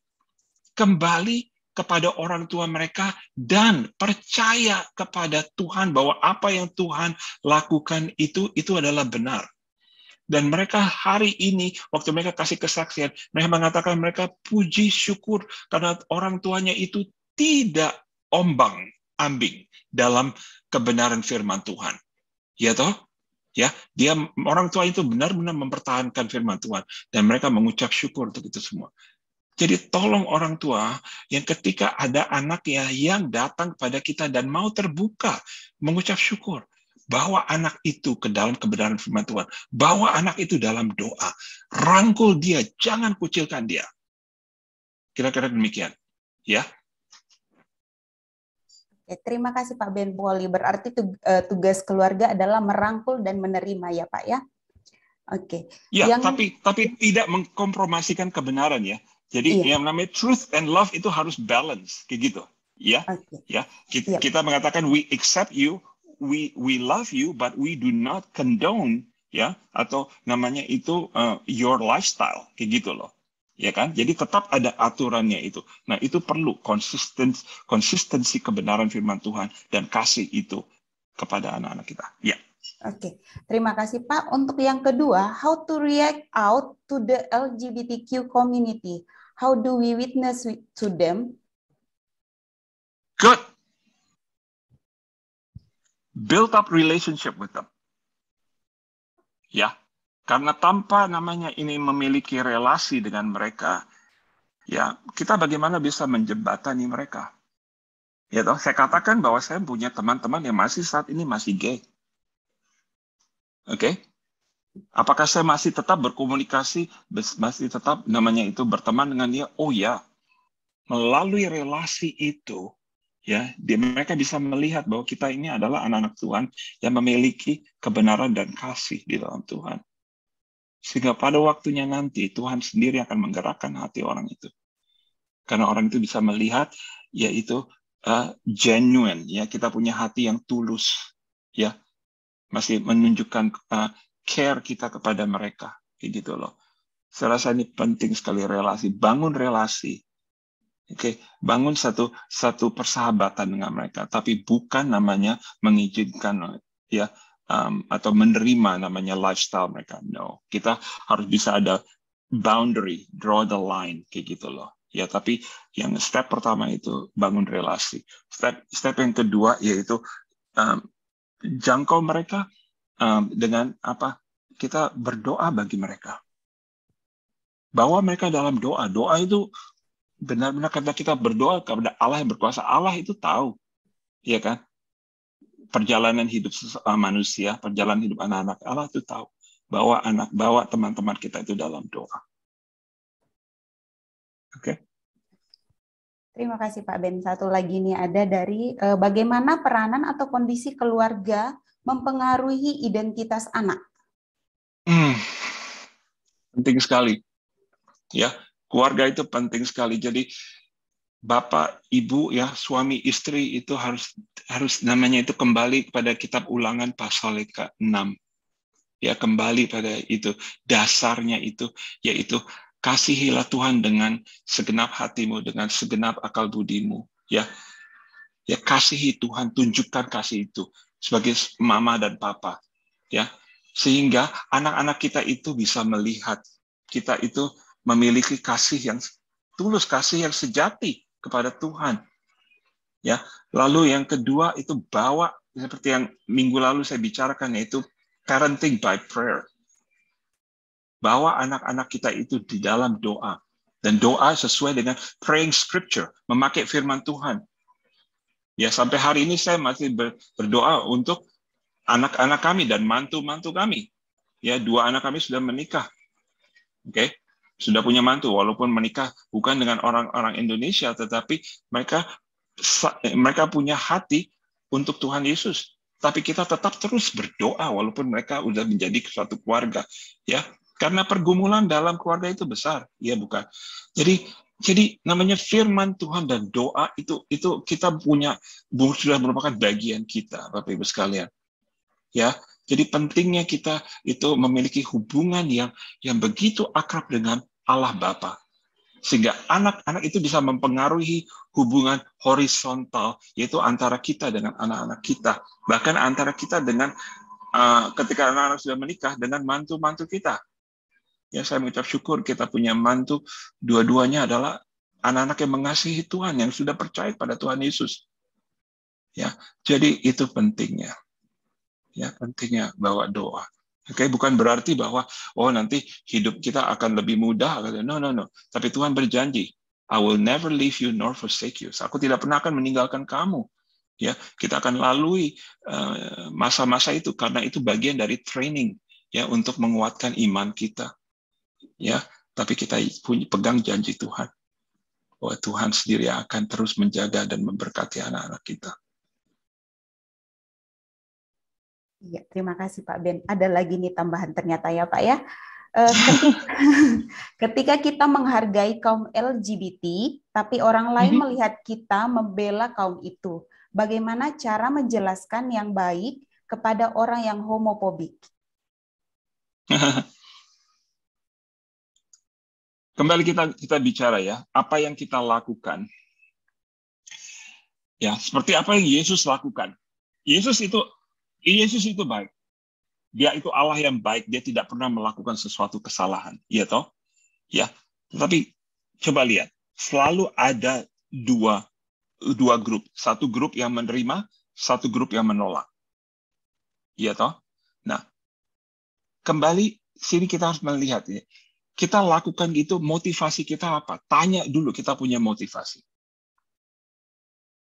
kembali kepada orang tua mereka dan percaya kepada Tuhan bahwa apa yang Tuhan lakukan itu itu adalah benar. Dan mereka hari ini, waktu mereka kasih kesaksian, mereka mengatakan mereka puji syukur karena orang tuanya itu tidak ombang ambing dalam kebenaran firman Tuhan. Ya toh? ya dia orang tua itu benar-benar mempertahankan firman Tuhan dan mereka mengucap syukur untuk itu semua jadi tolong orang tua yang ketika ada anaknya yang datang kepada kita dan mau terbuka, mengucap syukur, bahwa anak itu ke dalam kebenaran firman Tuhan, bahwa anak itu dalam doa, rangkul dia, jangan kucilkan dia. Kira-kira demikian, ya. Ya, terima kasih Pak Ben Poli. Berarti e, tugas keluarga adalah merangkul dan menerima ya Pak ya. Oke. Ya, yang... tapi tapi tidak mengkompromisikan kebenaran ya. Jadi iya. yang namanya truth and love itu harus balance kayak gitu, ya. Okay. Ya, kita, iya. kita mengatakan we accept you, we we love you, but we do not condone, ya. Atau namanya itu uh, your lifestyle kayak gitu loh, ya kan? Jadi tetap ada aturannya itu. Nah itu perlu konsisten konsistensi kebenaran firman Tuhan dan kasih itu kepada anak-anak kita. Ya. Oke, okay. terima kasih Pak. Untuk yang kedua, how to react out to the LGBTQ community. How do we witness to them? Good. Build up relationship with them. Ya, karena tanpa namanya ini memiliki relasi dengan mereka, ya kita bagaimana bisa menjembatani mereka? Ya toh, saya katakan bahwa saya punya teman-teman yang masih saat ini masih gay. Oke, okay? Apakah saya masih tetap berkomunikasi, masih tetap namanya itu berteman dengan dia? Oh ya, melalui relasi itu, ya, dia, mereka bisa melihat bahwa kita ini adalah anak-anak Tuhan yang memiliki kebenaran dan kasih di dalam Tuhan. Sehingga pada waktunya nanti Tuhan sendiri akan menggerakkan hati orang itu. Karena orang itu bisa melihat yaitu uh, genuine ya kita punya hati yang tulus ya masih menunjukkan uh, care kita kepada mereka kayak gitu loh saya rasa ini penting sekali relasi bangun relasi oke okay? bangun satu satu persahabatan dengan mereka tapi bukan namanya mengizinkan ya um, atau menerima namanya lifestyle mereka no kita harus bisa ada boundary draw the line kayak gitu loh ya tapi yang step pertama itu bangun relasi step step yang kedua yaitu um, jangkau mereka um, dengan apa kita berdoa bagi mereka bahwa mereka dalam doa doa itu benar-benar kata kita berdoa kepada Allah yang berkuasa Allah itu tahu ya kan perjalanan hidup eh, manusia perjalanan hidup anak-anak Allah itu tahu bahwa anak bawa teman-teman kita itu dalam doa oke okay? Terima kasih Pak Ben. Satu lagi nih ada dari e, bagaimana peranan atau kondisi keluarga mempengaruhi identitas anak? Hmm, penting sekali. Ya, keluarga itu penting sekali. Jadi bapak, ibu, ya suami istri itu harus harus namanya itu kembali kepada kitab Ulangan pasal ke-6. Ya, kembali pada itu dasarnya itu yaitu kasihilah Tuhan dengan segenap hatimu, dengan segenap akal budimu, ya. Ya kasihi Tuhan, tunjukkan kasih itu sebagai mama dan papa ya sehingga anak-anak kita itu bisa melihat kita itu memiliki kasih yang tulus kasih yang sejati kepada Tuhan ya lalu yang kedua itu bawa seperti yang minggu lalu saya bicarakan yaitu parenting by prayer bawa anak-anak kita itu di dalam doa dan doa sesuai dengan praying scripture memakai firman Tuhan Ya sampai hari ini saya masih berdoa untuk anak-anak kami dan mantu-mantu kami. Ya dua anak kami sudah menikah, oke, okay? sudah punya mantu walaupun menikah bukan dengan orang-orang Indonesia, tetapi mereka mereka punya hati untuk Tuhan Yesus. Tapi kita tetap terus berdoa walaupun mereka sudah menjadi suatu keluarga, ya karena pergumulan dalam keluarga itu besar, ya bukan. Jadi jadi namanya firman Tuhan dan doa itu itu kita punya sudah merupakan bagian kita Bapak Ibu sekalian. Ya, jadi pentingnya kita itu memiliki hubungan yang yang begitu akrab dengan Allah Bapa sehingga anak-anak itu bisa mempengaruhi hubungan horizontal yaitu antara kita dengan anak-anak kita bahkan antara kita dengan uh, ketika anak-anak sudah menikah dengan mantu-mantu kita Ya, saya mengucap syukur kita punya mantu. Dua-duanya adalah anak-anak yang mengasihi Tuhan, yang sudah percaya pada Tuhan Yesus. Ya, jadi itu pentingnya. Ya, pentingnya bawa doa. Oke, bukan berarti bahwa oh nanti hidup kita akan lebih mudah. No, no, no. Tapi Tuhan berjanji, I will never leave you nor forsake you. Aku tidak pernah akan meninggalkan kamu. Ya, kita akan lalui eh, masa-masa uh, itu karena itu bagian dari training ya untuk menguatkan iman kita ya tapi kita punya pegang janji Tuhan bahwa Tuhan sendiri akan terus menjaga dan memberkati anak-anak kita. Iya, terima kasih Pak Ben. Ada lagi nih tambahan ternyata ya Pak ya. Eh, ketika kita menghargai kaum LGBT, tapi orang lain mm -hmm. melihat kita membela kaum itu, bagaimana cara menjelaskan yang baik kepada orang yang homofobik? kembali kita kita bicara ya, apa yang kita lakukan. Ya, seperti apa yang Yesus lakukan. Yesus itu Yesus itu baik. Dia itu Allah yang baik, dia tidak pernah melakukan sesuatu kesalahan, ya toh? Ya. Tetapi coba lihat, selalu ada dua dua grup, satu grup yang menerima, satu grup yang menolak. ya toh? Nah, kembali sini kita harus melihat ya kita lakukan itu motivasi kita apa? Tanya dulu kita punya motivasi.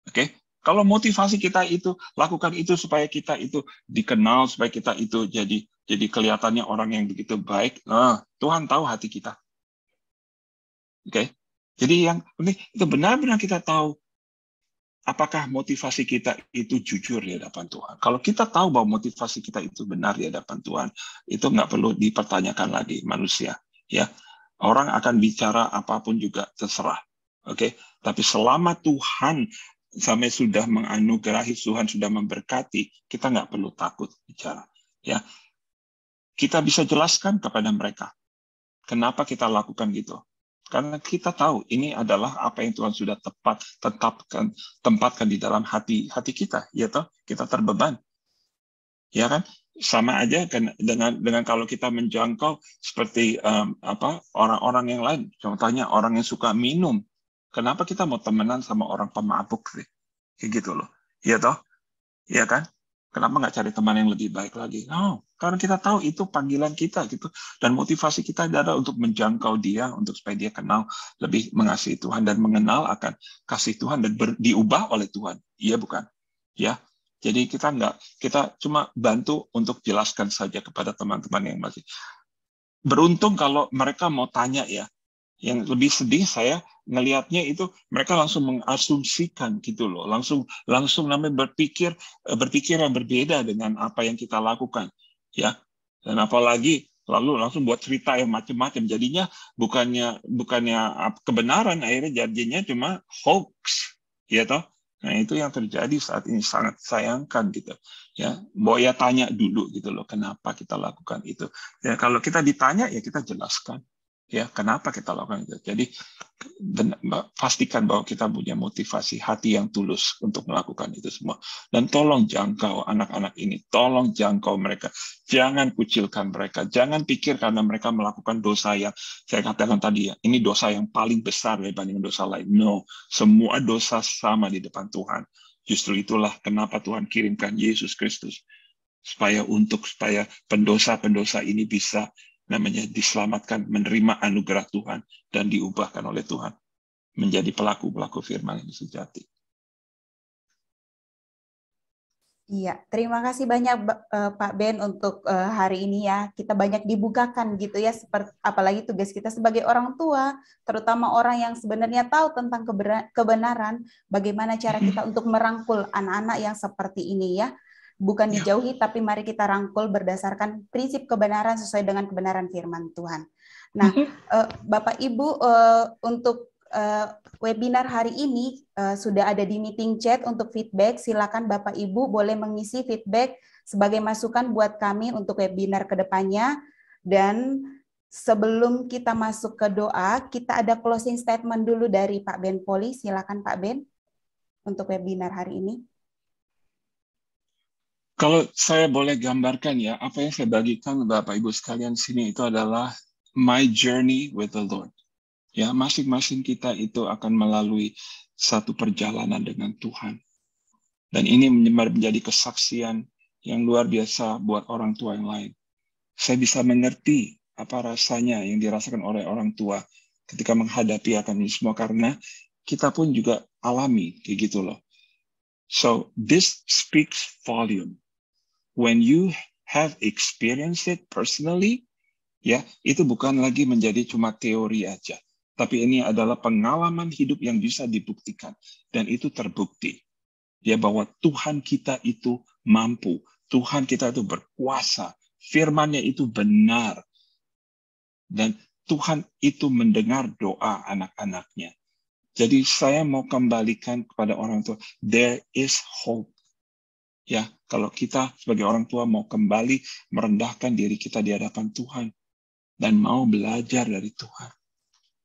Oke, okay? kalau motivasi kita itu lakukan itu supaya kita itu dikenal, supaya kita itu jadi jadi kelihatannya orang yang begitu baik. Nah, Tuhan tahu hati kita. Oke, okay? jadi yang ini itu benar-benar kita tahu apakah motivasi kita itu jujur di hadapan Tuhan. Kalau kita tahu bahwa motivasi kita itu benar di hadapan Tuhan, itu nggak perlu dipertanyakan lagi manusia ya orang akan bicara apapun juga terserah oke okay? tapi selama Tuhan sampai sudah menganugerahi Tuhan sudah memberkati kita nggak perlu takut bicara ya kita bisa jelaskan kepada mereka kenapa kita lakukan gitu karena kita tahu ini adalah apa yang Tuhan sudah tepat tetapkan tempatkan di dalam hati hati kita ya toh kita terbeban ya kan sama aja kan, dengan dengan kalau kita menjangkau seperti um, apa orang-orang yang lain contohnya orang yang suka minum kenapa kita mau temenan sama orang pemabuk sih kayak gitu loh ya toh ya kan kenapa nggak cari teman yang lebih baik lagi no oh, karena kita tahu itu panggilan kita gitu dan motivasi kita adalah untuk menjangkau dia untuk supaya dia kenal lebih mengasihi Tuhan dan mengenal akan kasih Tuhan dan ber, diubah oleh Tuhan iya bukan ya jadi kita nggak, kita cuma bantu untuk jelaskan saja kepada teman-teman yang masih. Beruntung kalau mereka mau tanya ya. Yang lebih sedih saya ngelihatnya itu mereka langsung mengasumsikan gitu loh, langsung langsung namanya berpikir eh, berpikir yang berbeda dengan apa yang kita lakukan ya. Dan apalagi lalu langsung buat cerita yang macam-macam jadinya bukannya bukannya kebenaran akhirnya jadinya cuma hoax ya toh Nah, itu yang terjadi saat ini sangat sayangkan gitu. Ya, Boya tanya dulu gitu loh, kenapa kita lakukan itu. Ya, kalau kita ditanya ya kita jelaskan ya kenapa kita lakukan itu jadi pastikan bahwa kita punya motivasi hati yang tulus untuk melakukan itu semua dan tolong jangkau anak-anak ini tolong jangkau mereka jangan kucilkan mereka jangan pikir karena mereka melakukan dosa yang saya katakan tadi ya ini dosa yang paling besar dibanding dosa lain no semua dosa sama di depan Tuhan justru itulah kenapa Tuhan kirimkan Yesus Kristus supaya untuk supaya pendosa-pendosa ini bisa namanya diselamatkan menerima anugerah Tuhan dan diubahkan oleh Tuhan menjadi pelaku-pelaku firman yang sejati. Iya, terima kasih banyak eh, Pak Ben untuk eh, hari ini ya. Kita banyak dibukakan gitu ya, seperti apalagi tugas kita sebagai orang tua, terutama orang yang sebenarnya tahu tentang kebenaran, bagaimana cara kita mm-hmm. untuk merangkul anak-anak yang seperti ini ya bukan ya. dijauhi, tapi mari kita rangkul berdasarkan prinsip kebenaran sesuai dengan kebenaran firman Tuhan. Nah, uh, Bapak Ibu, uh, untuk uh, webinar hari ini uh, sudah ada di meeting chat untuk feedback. Silakan Bapak Ibu boleh mengisi feedback sebagai masukan buat kami untuk webinar kedepannya. Dan sebelum kita masuk ke doa, kita ada closing statement dulu dari Pak Ben Poli. Silakan Pak Ben untuk webinar hari ini. Kalau saya boleh gambarkan ya, apa yang saya bagikan Bapak Ibu sekalian sini itu adalah my journey with the Lord. Ya, masing-masing kita itu akan melalui satu perjalanan dengan Tuhan. Dan ini menjadi kesaksian yang luar biasa buat orang tua yang lain. Saya bisa mengerti apa rasanya yang dirasakan oleh orang tua ketika menghadapi akan ini semua karena kita pun juga alami kayak gitu loh. So this speaks volume when you have experienced it personally, ya itu bukan lagi menjadi cuma teori aja, tapi ini adalah pengalaman hidup yang bisa dibuktikan dan itu terbukti ya bahwa Tuhan kita itu mampu, Tuhan kita itu berkuasa, firman-Nya itu benar. Dan Tuhan itu mendengar doa anak-anaknya. Jadi saya mau kembalikan kepada orang tua, there is hope. Ya, kalau kita sebagai orang tua mau kembali merendahkan diri kita di hadapan Tuhan dan mau belajar dari Tuhan.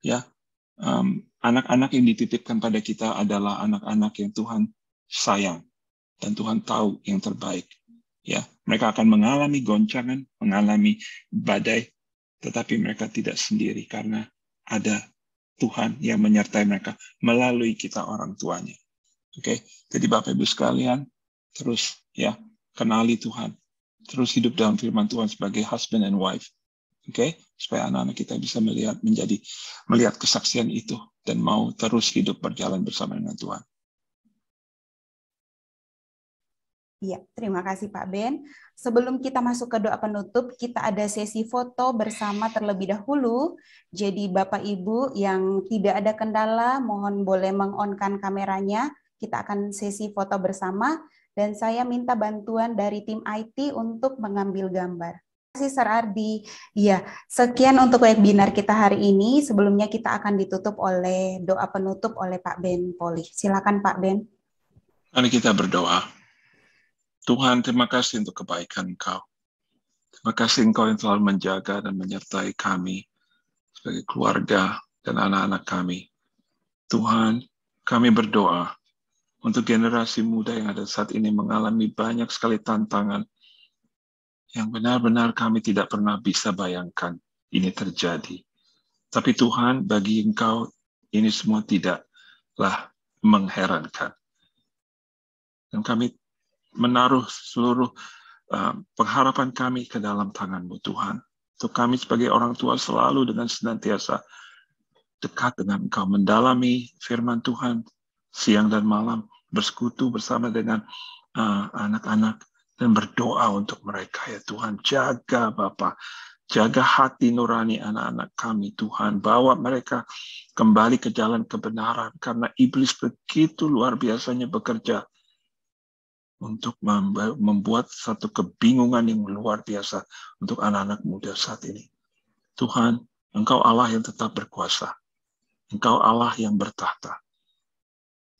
Ya, anak anak-anak yang dititipkan pada kita adalah anak-anak yang Tuhan sayang dan Tuhan tahu yang terbaik. Ya, mereka akan mengalami goncangan, mengalami badai, tetapi mereka tidak sendiri karena ada Tuhan yang menyertai mereka melalui kita orang tuanya. Oke, okay? jadi Bapak Ibu sekalian, Terus ya, kenali Tuhan. Terus hidup dalam firman Tuhan sebagai husband and wife. Oke, okay? supaya anak-anak kita bisa melihat menjadi melihat kesaksian itu dan mau terus hidup berjalan bersama dengan Tuhan. Iya, terima kasih Pak Ben. Sebelum kita masuk ke doa penutup, kita ada sesi foto bersama terlebih dahulu. Jadi Bapak Ibu yang tidak ada kendala, mohon boleh mengonkan kameranya. Kita akan sesi foto bersama dan saya minta bantuan dari tim IT untuk mengambil gambar. Terima kasih Sir Ardi. Ya, sekian untuk webinar kita hari ini. Sebelumnya kita akan ditutup oleh doa penutup oleh Pak Ben Poli. Silakan Pak Ben. Mari kita berdoa. Tuhan, terima kasih untuk kebaikan Engkau. Terima kasih Engkau yang selalu menjaga dan menyertai kami sebagai keluarga dan anak-anak kami. Tuhan, kami berdoa untuk generasi muda yang ada saat ini mengalami banyak sekali tantangan yang benar-benar kami tidak pernah bisa bayangkan ini terjadi. Tapi Tuhan, bagi Engkau ini semua tidaklah mengherankan. Dan kami menaruh seluruh uh, pengharapan kami ke dalam tangan-Mu, Tuhan. Untuk kami sebagai orang tua selalu dengan senantiasa dekat dengan Engkau, mendalami firman Tuhan, siang dan malam bersekutu bersama dengan uh, anak-anak uh, dan berdoa untuk mereka ya Tuhan jaga Bapak jaga hati nurani anak-anak kami Tuhan bawa mereka kembali ke jalan kebenaran karena iblis begitu luar biasanya bekerja untuk membuat satu kebingungan yang luar biasa untuk anak-anak muda saat ini. Tuhan, Engkau Allah yang tetap berkuasa. Engkau Allah yang bertahta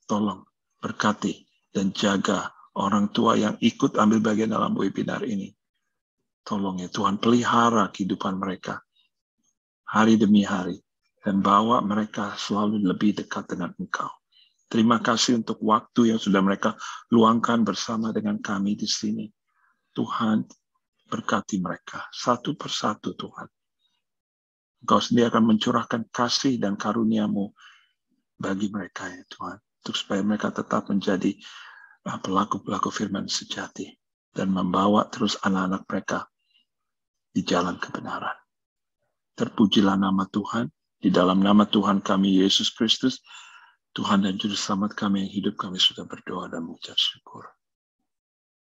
tolong berkati dan jaga orang tua yang ikut ambil bagian dalam webinar ini. Tolong ya Tuhan, pelihara kehidupan mereka hari demi hari dan bawa mereka selalu lebih dekat dengan Engkau. Terima kasih untuk waktu yang sudah mereka luangkan bersama dengan kami di sini. Tuhan, berkati mereka satu persatu Tuhan. Engkau sendiri akan mencurahkan kasih dan karuniamu bagi mereka ya Tuhan untuk supaya mereka tetap menjadi ah, pelaku-pelaku firman sejati dan membawa terus anak-anak mereka di jalan kebenaran. Terpujilah nama Tuhan. Di dalam nama Tuhan kami, Yesus Kristus, Tuhan dan Juru Selamat kami yang hidup, kami sudah berdoa dan mengucap syukur.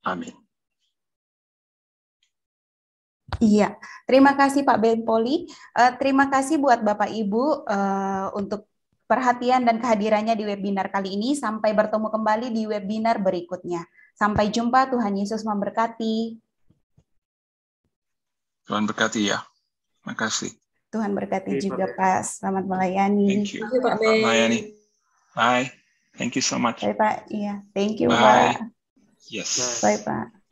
Amin. Iya, terima kasih Pak Ben Poli. Uh, terima kasih buat Bapak Ibu uh, untuk perhatian dan kehadirannya di webinar kali ini. Sampai bertemu kembali di webinar berikutnya. Sampai jumpa, Tuhan Yesus memberkati. Tuhan berkati ya. Terima kasih. Tuhan berkati Terima juga, Pak. Selamat melayani. Thank you. Terima Melayani. Bye. Thank you so much. Bye, Pak. Yeah. Thank you, Bye. Pak. Yes. Bye, Pak.